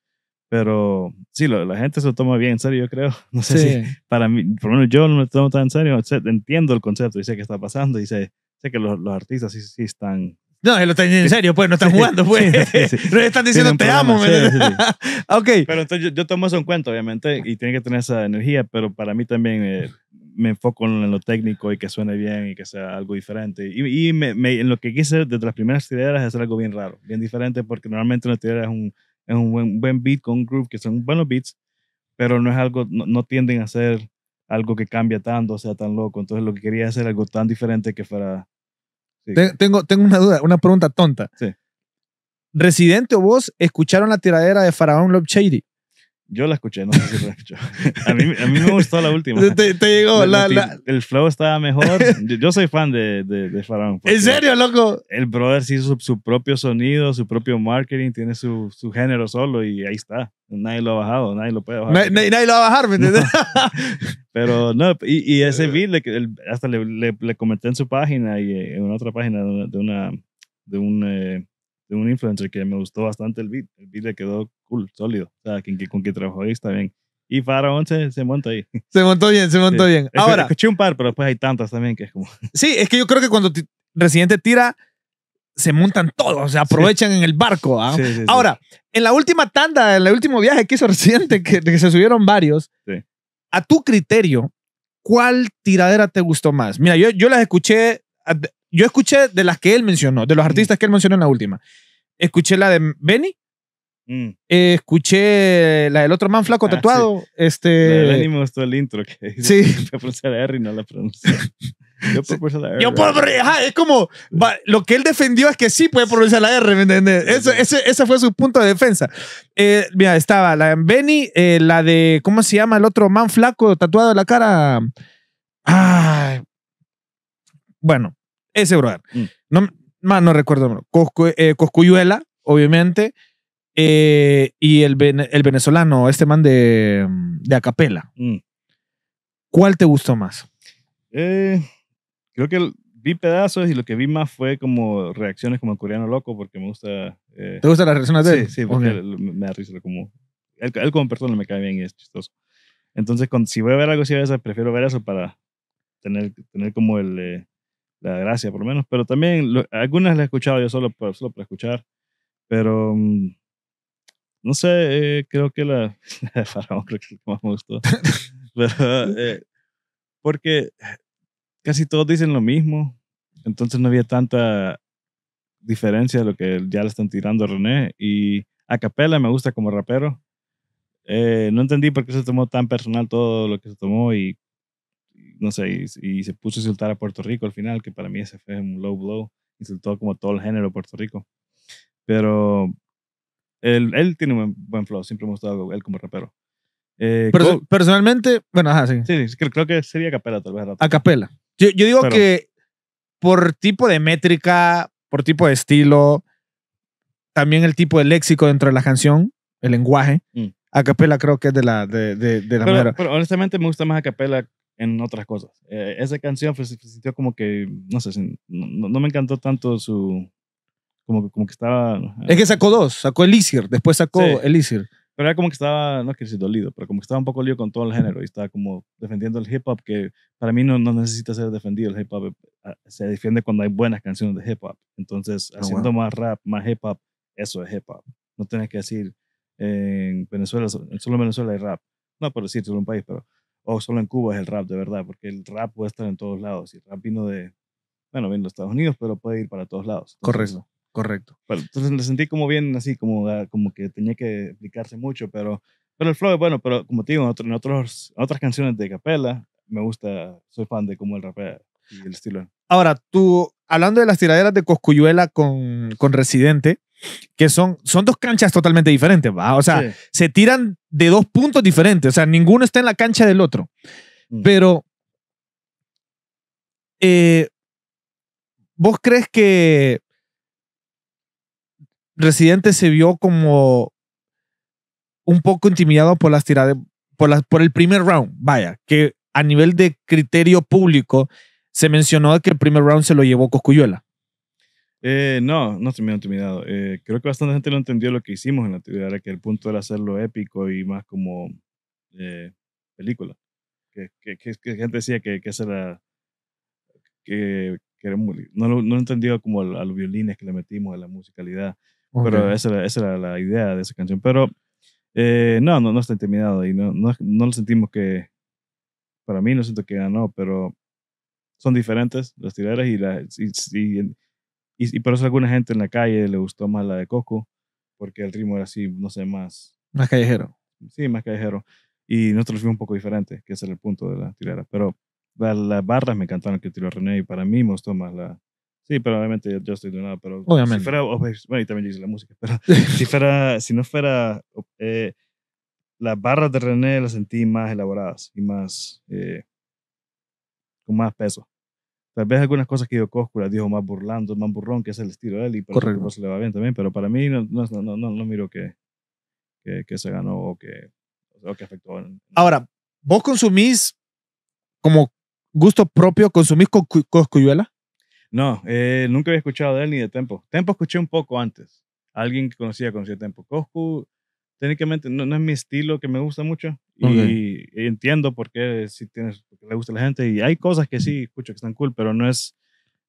[SPEAKER 2] Pero sí, la gente se lo toma bien en serio, yo creo. No sé si para mí, por lo menos yo no me tomo tan en serio. Entiendo el concepto y sé qué está pasando y sé, que los, artistas sí, sí están
[SPEAKER 1] no, se lo están en serio, pues, no están jugando, pues. no están diciendo te amo,
[SPEAKER 2] ok. Pero entonces yo, tomo eso en cuenta, obviamente, y tiene que tener esa energía, pero para mí también eh, me enfoco en lo técnico y que suene bien y que sea algo diferente. Y, en lo que quise desde las primeras tiraderas es hacer algo bien raro, bien diferente, porque normalmente una tiradera es un, buen, beat con un groove, que son buenos beats, pero no es algo, no, tienden a ser algo que cambia tanto, sea, tan loco. Entonces lo que quería hacer algo tan diferente que fuera...
[SPEAKER 1] Tengo, tengo una duda, una pregunta tonta. ¿Residente o vos escucharon la tiradera de Faraón Love Shady?
[SPEAKER 2] Yo la escuché, no sé si la escuchó. A mí, a mí me gustó la última. Te, te llegó la, El flow estaba mejor. Yo, soy fan de, de, de Faraón. ¿En serio, loco? El brother sí hizo su, propio sonido, su propio marketing, tiene su, su, género solo y ahí está. Nadie lo ha bajado, nadie lo puede bajar. nadie lo
[SPEAKER 1] va a bajar, ¿me entiendes?
[SPEAKER 2] Pero no, y, y ese eh. beat, hasta le, le, comenté en su página y eh, en otra página de una, de un, eh, de un influencer que me gustó bastante el beat. El beat le quedó cool, sólido. O sea, con quien trabajó ahí está bien. Y para 11 se monta ahí.
[SPEAKER 1] Se montó bien, se montó bien. Ahora. Escuché un par, pero después hay tantas también que es como. Sí, es que yo creo que cuando Residente tira, se montan todos, se aprovechan en el barco. ¿ah? Ahora, en la última tanda, en el último viaje que hizo Residente, que, que se subieron varios, a tu criterio, ¿cuál tiradera te gustó más? Mira, yo, yo las escuché yo escuché de las que él mencionó, de los mm. artistas que él mencionó en la última. Escuché la de Benny. Mm. escuché la del otro man flaco ah, tatuado. Este.
[SPEAKER 2] el intro que Sí. Yo la R y no la pronuncia. Yo puedo pronunciar la R. Yo
[SPEAKER 1] es como lo que él defendió es que sí puede pronunciar la R, ¿me ese, fue su punto de defensa. Eh, mira, estaba la de Benny, eh, la de, ¿cómo se llama? El otro man flaco tatuado de la cara. Bueno, ese brother. Mm. No, no recuerdo. Coscu, eh, obviamente. Eh, y el, el, venezolano, este man de, de Acapela. Mm. ¿Cuál te gustó más?
[SPEAKER 2] Eh, creo que vi pedazos y lo que vi más fue como reacciones como el coreano loco porque me gusta... ¿Te gustan las reacciones de él? Sí, porque me da risa como... Él, como persona me cae bien y es chistoso. Entonces, con si voy a ver algo así, prefiero ver eso para tener, tener como el la gracia por lo menos, pero también algunas las he escuchado yo solo, para, solo para escuchar, pero mm, no sé, eh, creo que la, Faraón creo que más me gustó, eh, porque casi todos dicen lo mismo, entonces no había tanta diferencia de lo que ya le están tirando a René y a capela me gusta como rapero. Eh, no entendí por qué se tomó tan personal todo lo que se tomó y no sé, y, se puso a insultar a Puerto Rico al final, que para mí ese fue un low blow. Insultó como todo el género Puerto Rico. Pero él, tiene un buen flow, siempre me ha gustado él como rapero. Eh, personalmente, bueno, sí. Sí, creo, que sería a capela tal vez. A
[SPEAKER 1] capela. Yo, digo que por tipo de métrica, por tipo de estilo, también el tipo de léxico dentro de la canción, el lenguaje. Mm. A capela creo que es de la, de, la
[SPEAKER 2] pero, honestamente me gusta más a capela en otras cosas. Eh, esa canción pues, se sintió como que, no sé, no, me encantó tanto su... Como que, como que estaba... Es que sacó dos, sacó Elixir, después sacó sí, Elixir. Pero era como que estaba, no quiero decir dolido, pero como que estaba un poco lío con todo el género y estaba como defendiendo el hip hop que para mí no, no necesita ser defendido. El hip hop eh, ah, se defiende cuando hay buenas canciones de hip hop. Entonces, ah, haciendo más rap, más hip hop, eso es hip hop. No tienes que decir, eh, en Venezuela, solo en Venezuela hay rap. No por decir solo un país, pero o solo en Cuba es el rap de verdad, porque el rap puede estar en todos lados. Y el rap vino de, bueno, vino de Estados Unidos, pero puede ir para todos lados. correcto, correcto. entonces me sentí como bien así, como, ah, como que tenía que explicarse mucho, pero, pero el flow es bueno, pero como te digo, en, otros, otras canciones de capela, me gusta, soy fan de como el rapea y el estilo.
[SPEAKER 1] Ahora, tú, hablando de las tiraderas de Coscuyuela con, con Residente, que son, son dos canchas totalmente diferentes, O sea, se tiran de dos puntos diferentes, o sea, ninguno está en la cancha del otro. Mm. Pero, eh, ¿vos crees que Residente se vio como un poco intimidado por las tiradas, por, las, por el primer round? Vaya, que a nivel de criterio público se mencionó que el primer round se lo llevó Coscuyuela.
[SPEAKER 2] Eh, no, no estoy muy intimidado. Eh, creo que bastante gente no entendió lo que hicimos en la actividad, que el punto era hacerlo épico y más como eh, película. Que, que, que, gente decía que, que era... Que, muy, no, no entendía como a, los violines que le metimos, a la musicalidad. Pero esa era, esa la idea de esa canción. Pero no, no, no está intimidado y no, no, no lo sentimos que... Para mí no siento que ganó, pero son diferentes las tiraderas y, la, y y, por eso a alguna gente en la calle le gustó más la de Coco, porque el ritmo era así, no sé, más... Más callejero. Sí, más callejero. Y nosotros fuimos un poco diferente, que es el punto de la tirera. Pero las, barras me encantaron que tiró René y para mí me gustó más la... Sí, pero obviamente yo estoy de nada, pero... Obviamente. Si fuera, bueno, y también yo hice la música, pero si, fuera, si no fuera... Eh, las barras de René las sentí más elaboradas y más eh, con más peso. Tal vez algunas cosas que yo las dijo más burlando, más burrón, que es el estilo de él y por eso le va bien también, pero para mí no, no, no, no, no miro que, que, se ganó o que, o que afectó.
[SPEAKER 1] Ahora, vos consumís como gusto propio, consumís coscuyuela?
[SPEAKER 2] No, eh, nunca había escuchado de él ni de Tempo. Tempo escuché un poco antes. Alguien que conocía, conocía Tempo. Coscu técnicamente no, no, es mi estilo que me gusta mucho y, entiendo por qué si tienes le gusta a la gente y hay cosas que sí escucho que están cool pero no es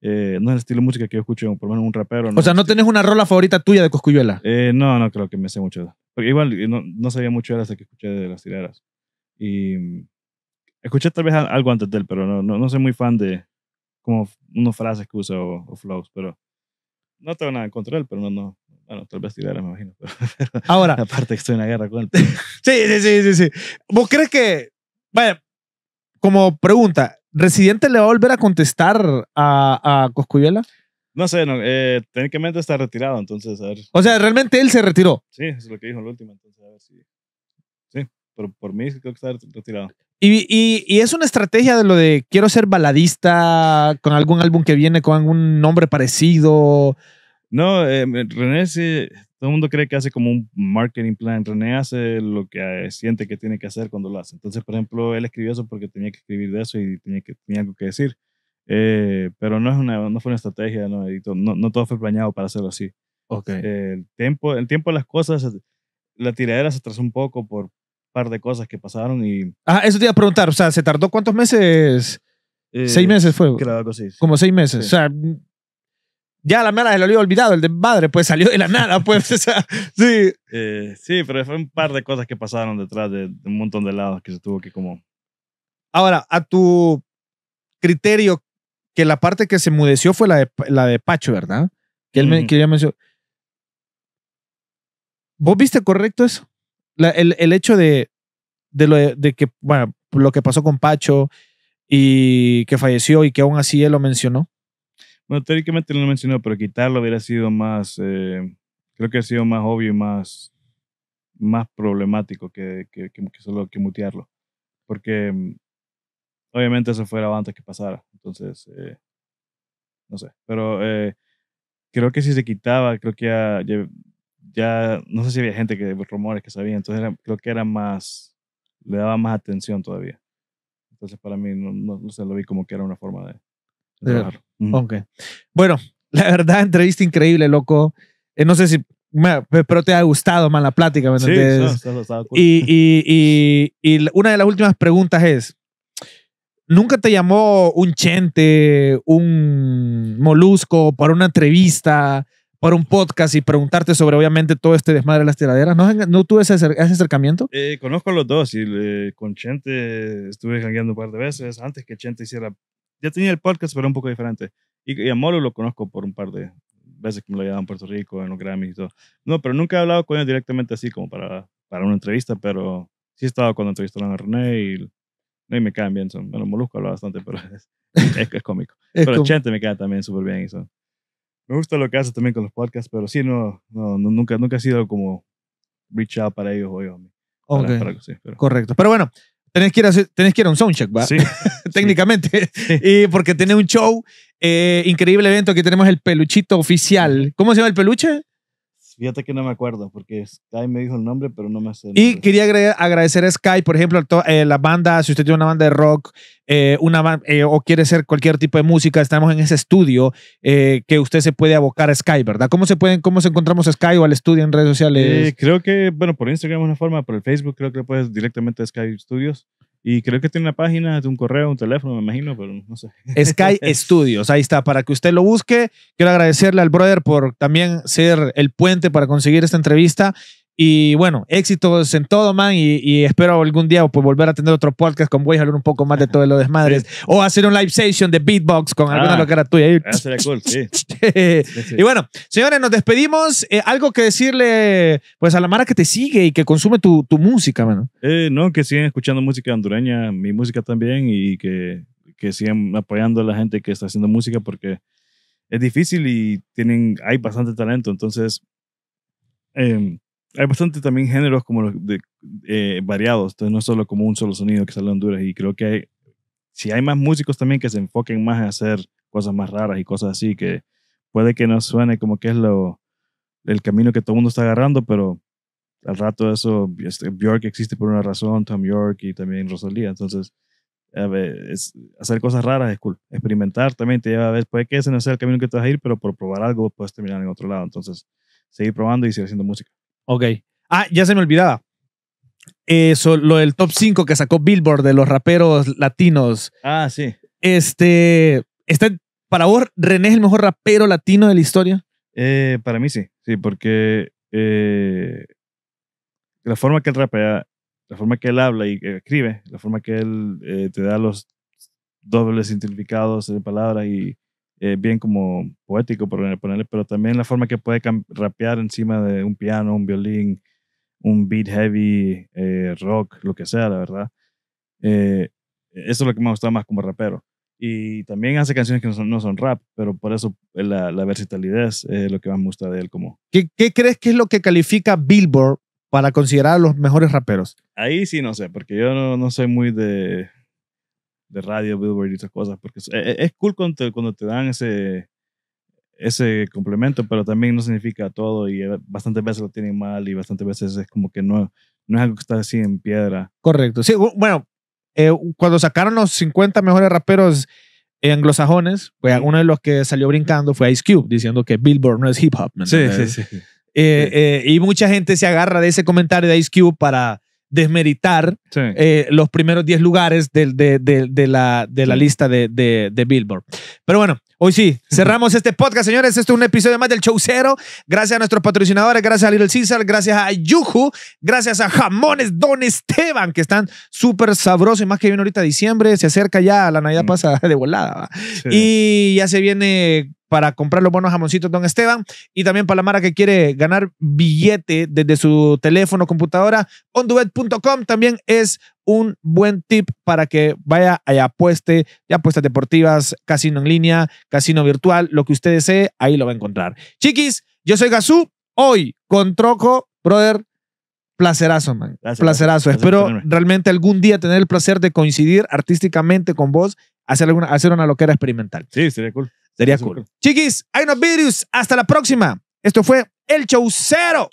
[SPEAKER 2] eh, no el estilo de música que yo escucho por lo menos un rapero o sea
[SPEAKER 1] no tienes una rola favorita tuya de Coscuyuela
[SPEAKER 2] eh, no no creo que me sé mucho porque igual no, sabía mucho de él hasta que escuché de las tireras. y mm, escuché tal vez algo antes de él pero no, no, soy muy fan de como unas frases que usa o, flows pero no tengo nada en contra de él pero no bueno, tal vez Tidara, me imagino. Ahora.
[SPEAKER 1] Aparte que estoy en la guerra con él. Sí, sí, sí, sí, sí, ¿Vos crees que. Bueno, como pregunta, ¿Residente le va a volver a contestar a, a Coscuyuela?
[SPEAKER 2] No sé, eh, técnicamente está retirado, entonces a ver.
[SPEAKER 1] O sea, realmente él se retiró.
[SPEAKER 2] Sí, es lo que dijo en la última, entonces a ver si. Sí, pero por mí creo que está retirado.
[SPEAKER 1] Y, y, y, es una estrategia de lo de quiero ser baladista con algún álbum que viene con algún nombre parecido. No, eh, René todo el mundo cree que hace como un
[SPEAKER 2] marketing plan. René hace lo que eh, siente que tiene que hacer cuando lo hace. Entonces, por ejemplo, él escribió eso porque tenía que escribir de eso y tenía, que, tenía algo que decir. Eh, pero no, es no fue una estrategia, no, todo fue planeado para hacerlo así. Okay. el, tiempo, el tiempo de las cosas, la tiradera se atrasó un poco por un par de cosas que pasaron y...
[SPEAKER 1] Ah, eso te iba a preguntar, o sea, ¿se tardó cuántos meses? seis meses fue. Claro, algo así, Como seis meses. O sea, ya la mera se lo había olvidado, el de madre, pues salió de la nada, pues, sí. Eh,
[SPEAKER 2] sí, pero fue un par de cosas que pasaron detrás de, un montón de lados que se tuvo que como...
[SPEAKER 1] Ahora, a tu criterio, que la parte que se mudeció fue la de, Pacho, ¿verdad? Que él mm me ¿Vos viste correcto eso? el, hecho de, lo, de que, bueno, lo que pasó con Pacho y que falleció y que aún así él lo mencionó.
[SPEAKER 2] Bueno, teóricamente no lo mencionó, pero quitarlo hubiera sido más, eh, creo que ha sido más obvio y más, más problemático que, que, solo que mutearlo. Porque mm, obviamente eso fuera antes que pasara. Entonces, eh, no sé. Pero eh, creo que si se quitaba, creo que ya, ya, no sé si había gente que, rumores que sabía, entonces creo que era más, le daba más atención todavía. Entonces para mí, no, sé, no se lo vi como que era una forma de, Claro.
[SPEAKER 1] Bueno, la verdad, entrevista increíble, loco. Eh, no sé si. pero te ha gustado más la plática, Sí, y, y, una de las últimas preguntas es: ¿Nunca te llamó un chente, un molusco para una entrevista, para un podcast y preguntarte sobre, obviamente, todo este desmadre de las tiraderas? ¿No, no tuve ese, acercamiento?
[SPEAKER 2] Eh, conozco a los dos y eh, con Chente estuve jangueando un par de veces antes que Chente hiciera ya tenía el podcast, pero un poco diferente. Y, a Molo lo conozco por un par de veces que me lo llevaban en Puerto Rico, en los Grammys y todo. No, pero nunca he hablado con él directamente así como para, para una entrevista, pero sí he estado cuando entrevistaron a René y, me caen bien. Son, bueno, Molusco habla bastante, pero es, es, cómico. pero Chente me queda también súper bien y son. Me gusta lo que hace también con los podcasts, pero sí, no, no, nunca, nunca ha sido como
[SPEAKER 1] reach out para ellos o yo. Correcto. Pero bueno, Tenés que ir a, un soundcheck, Sí. Técnicamente. Y porque tiene un show, eh, increíble evento. Aquí tenemos el peluchito oficial. ¿Cómo se llama el peluche?
[SPEAKER 2] Fíjate que no me acuerdo, porque Sky me dijo el nombre, pero no me hace. Y quería
[SPEAKER 1] agradecer a Sky, por ejemplo, eh, la banda, si usted tiene una banda de rock eh, una, eh, o quiere ser cualquier tipo de música, estamos en ese estudio que usted se puede abocar a Sky, ¿verdad? ¿Cómo se pueden, cómo se encontramos a Sky o al estudio en redes sociales?
[SPEAKER 2] creo que, bueno, por Instagram es una forma, por el Facebook creo que puedes directamente a Sky Studios. Y creo que tiene una página, un correo, un teléfono, me imagino, pero no sé.
[SPEAKER 1] Sky Studios, ahí está, para que usted lo busque. Quiero agradecerle al brother por también ser el puente para conseguir esta entrevista. Y bueno, éxitos en todo, man. Y, espero algún día pues, volver a tener otro podcast con Voy a hablar un poco más de todo lo desmadres. O hacer un live session de beatbox con ah, alguna loca tuya. Ahí. ¿eh? sería cool, sí. y bueno, señores, nos despedimos. Eh, algo que decirle pues a la Mara que te sigue y que consume tu, música, mano.
[SPEAKER 2] Eh, no, que sigan escuchando música hondureña, mi música también, y que, sigan apoyando a la gente que está haciendo música porque es difícil y tienen, hay bastante talento. Entonces, em, hay bastante también géneros como los de, eh, variados, entonces no solo como un solo sonido que sale de Honduras y creo que hay, si hay más músicos también que se enfoquen más en hacer cosas más raras y cosas así que puede que no suene como que es lo el camino que todo el mundo está agarrando, pero al rato eso este, Bjork existe por una razón, Tom York y también Rosalía, entonces es, hacer cosas raras es cool, experimentar también te lleva a ver, puede que ese no sea el camino que te vas a ir, pero por probar algo puedes terminar en otro lado, entonces seguir probando y seguir haciendo música.
[SPEAKER 1] Ok. Ah, ya se me olvidaba. Eso, lo del top 5 que sacó Billboard de los raperos latinos. Ah, sí. Este, está, para vos, René es el mejor rapero latino de la historia. Eh, para mí sí, sí, porque eh,
[SPEAKER 2] la forma que él rapea, la forma que él habla y escribe, la forma que él eh, te da los dobles significados de palabras y eh, bien como poético, por ponerle, pero también la forma que puede rapear encima de un piano, un violín, un beat heavy, eh, rock, lo que sea, la verdad. Eh, eso es lo que me ha gustado más como rapero. Y también hace canciones que no son, no son rap, pero por eso la, versatilidad es lo que más me gusta de él. Como.
[SPEAKER 1] ¿Qué, crees que es lo que califica Billboard para considerar a los mejores raperos?
[SPEAKER 2] Ahí sí no sé, porque yo no, no soy muy de, de radio, Billboard y otras cosas, porque es, eh, cool cuando te, dan ese, ese complemento, pero también no significa todo y eh, bastantes veces lo tienen mal y bastantes veces es
[SPEAKER 1] como que no, no es algo que está así en piedra. Correcto, sí, bueno, eh, cuando sacaron los 50 mejores raperos anglosajones, uno de los que salió brincando fue Ice Cube, diciendo que Billboard no es hip hop. Sí, sí, sí. y mucha gente se agarra de ese comentario de Ice Cube para desmeritar eh, los primeros 10 lugares de, de, la, de la lista de, Billboard. Pero bueno, hoy sí, cerramos este podcast, señores. este es un episodio más del cero Gracias a nuestros patrocinadores, gracias a Little Caesar, gracias a Yuhu, gracias a Jamones Don Esteban, que están súper sabrosos y más que viene ahorita diciembre, se acerca ya, la Navidad mm. pasada de volada. Y ya se viene para comprar los buenos jamoncitos Don Esteban y también para Mara que quiere ganar billete desde su teléfono, computadora, onduet.com también es un buen tip para que vaya a apueste apuestas deportivas, casino en línea, casino virtual, lo que usted desee, ahí lo va a encontrar. Chiquis, yo soy Gazú, hoy con Troco, brother, placerazo, man. placerazo. Espero realmente algún día tener el placer de coincidir artísticamente con vos, hacer, alguna, hacer una loquera experimental. Sí, sería cool. Sería cool. Chiquis, hay unos vídeos. Hasta la próxima. Esto fue El Chaucero.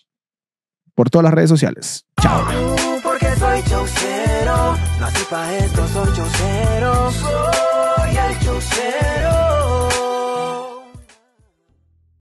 [SPEAKER 1] Por todas las redes sociales. Chao. Porque soy Soy el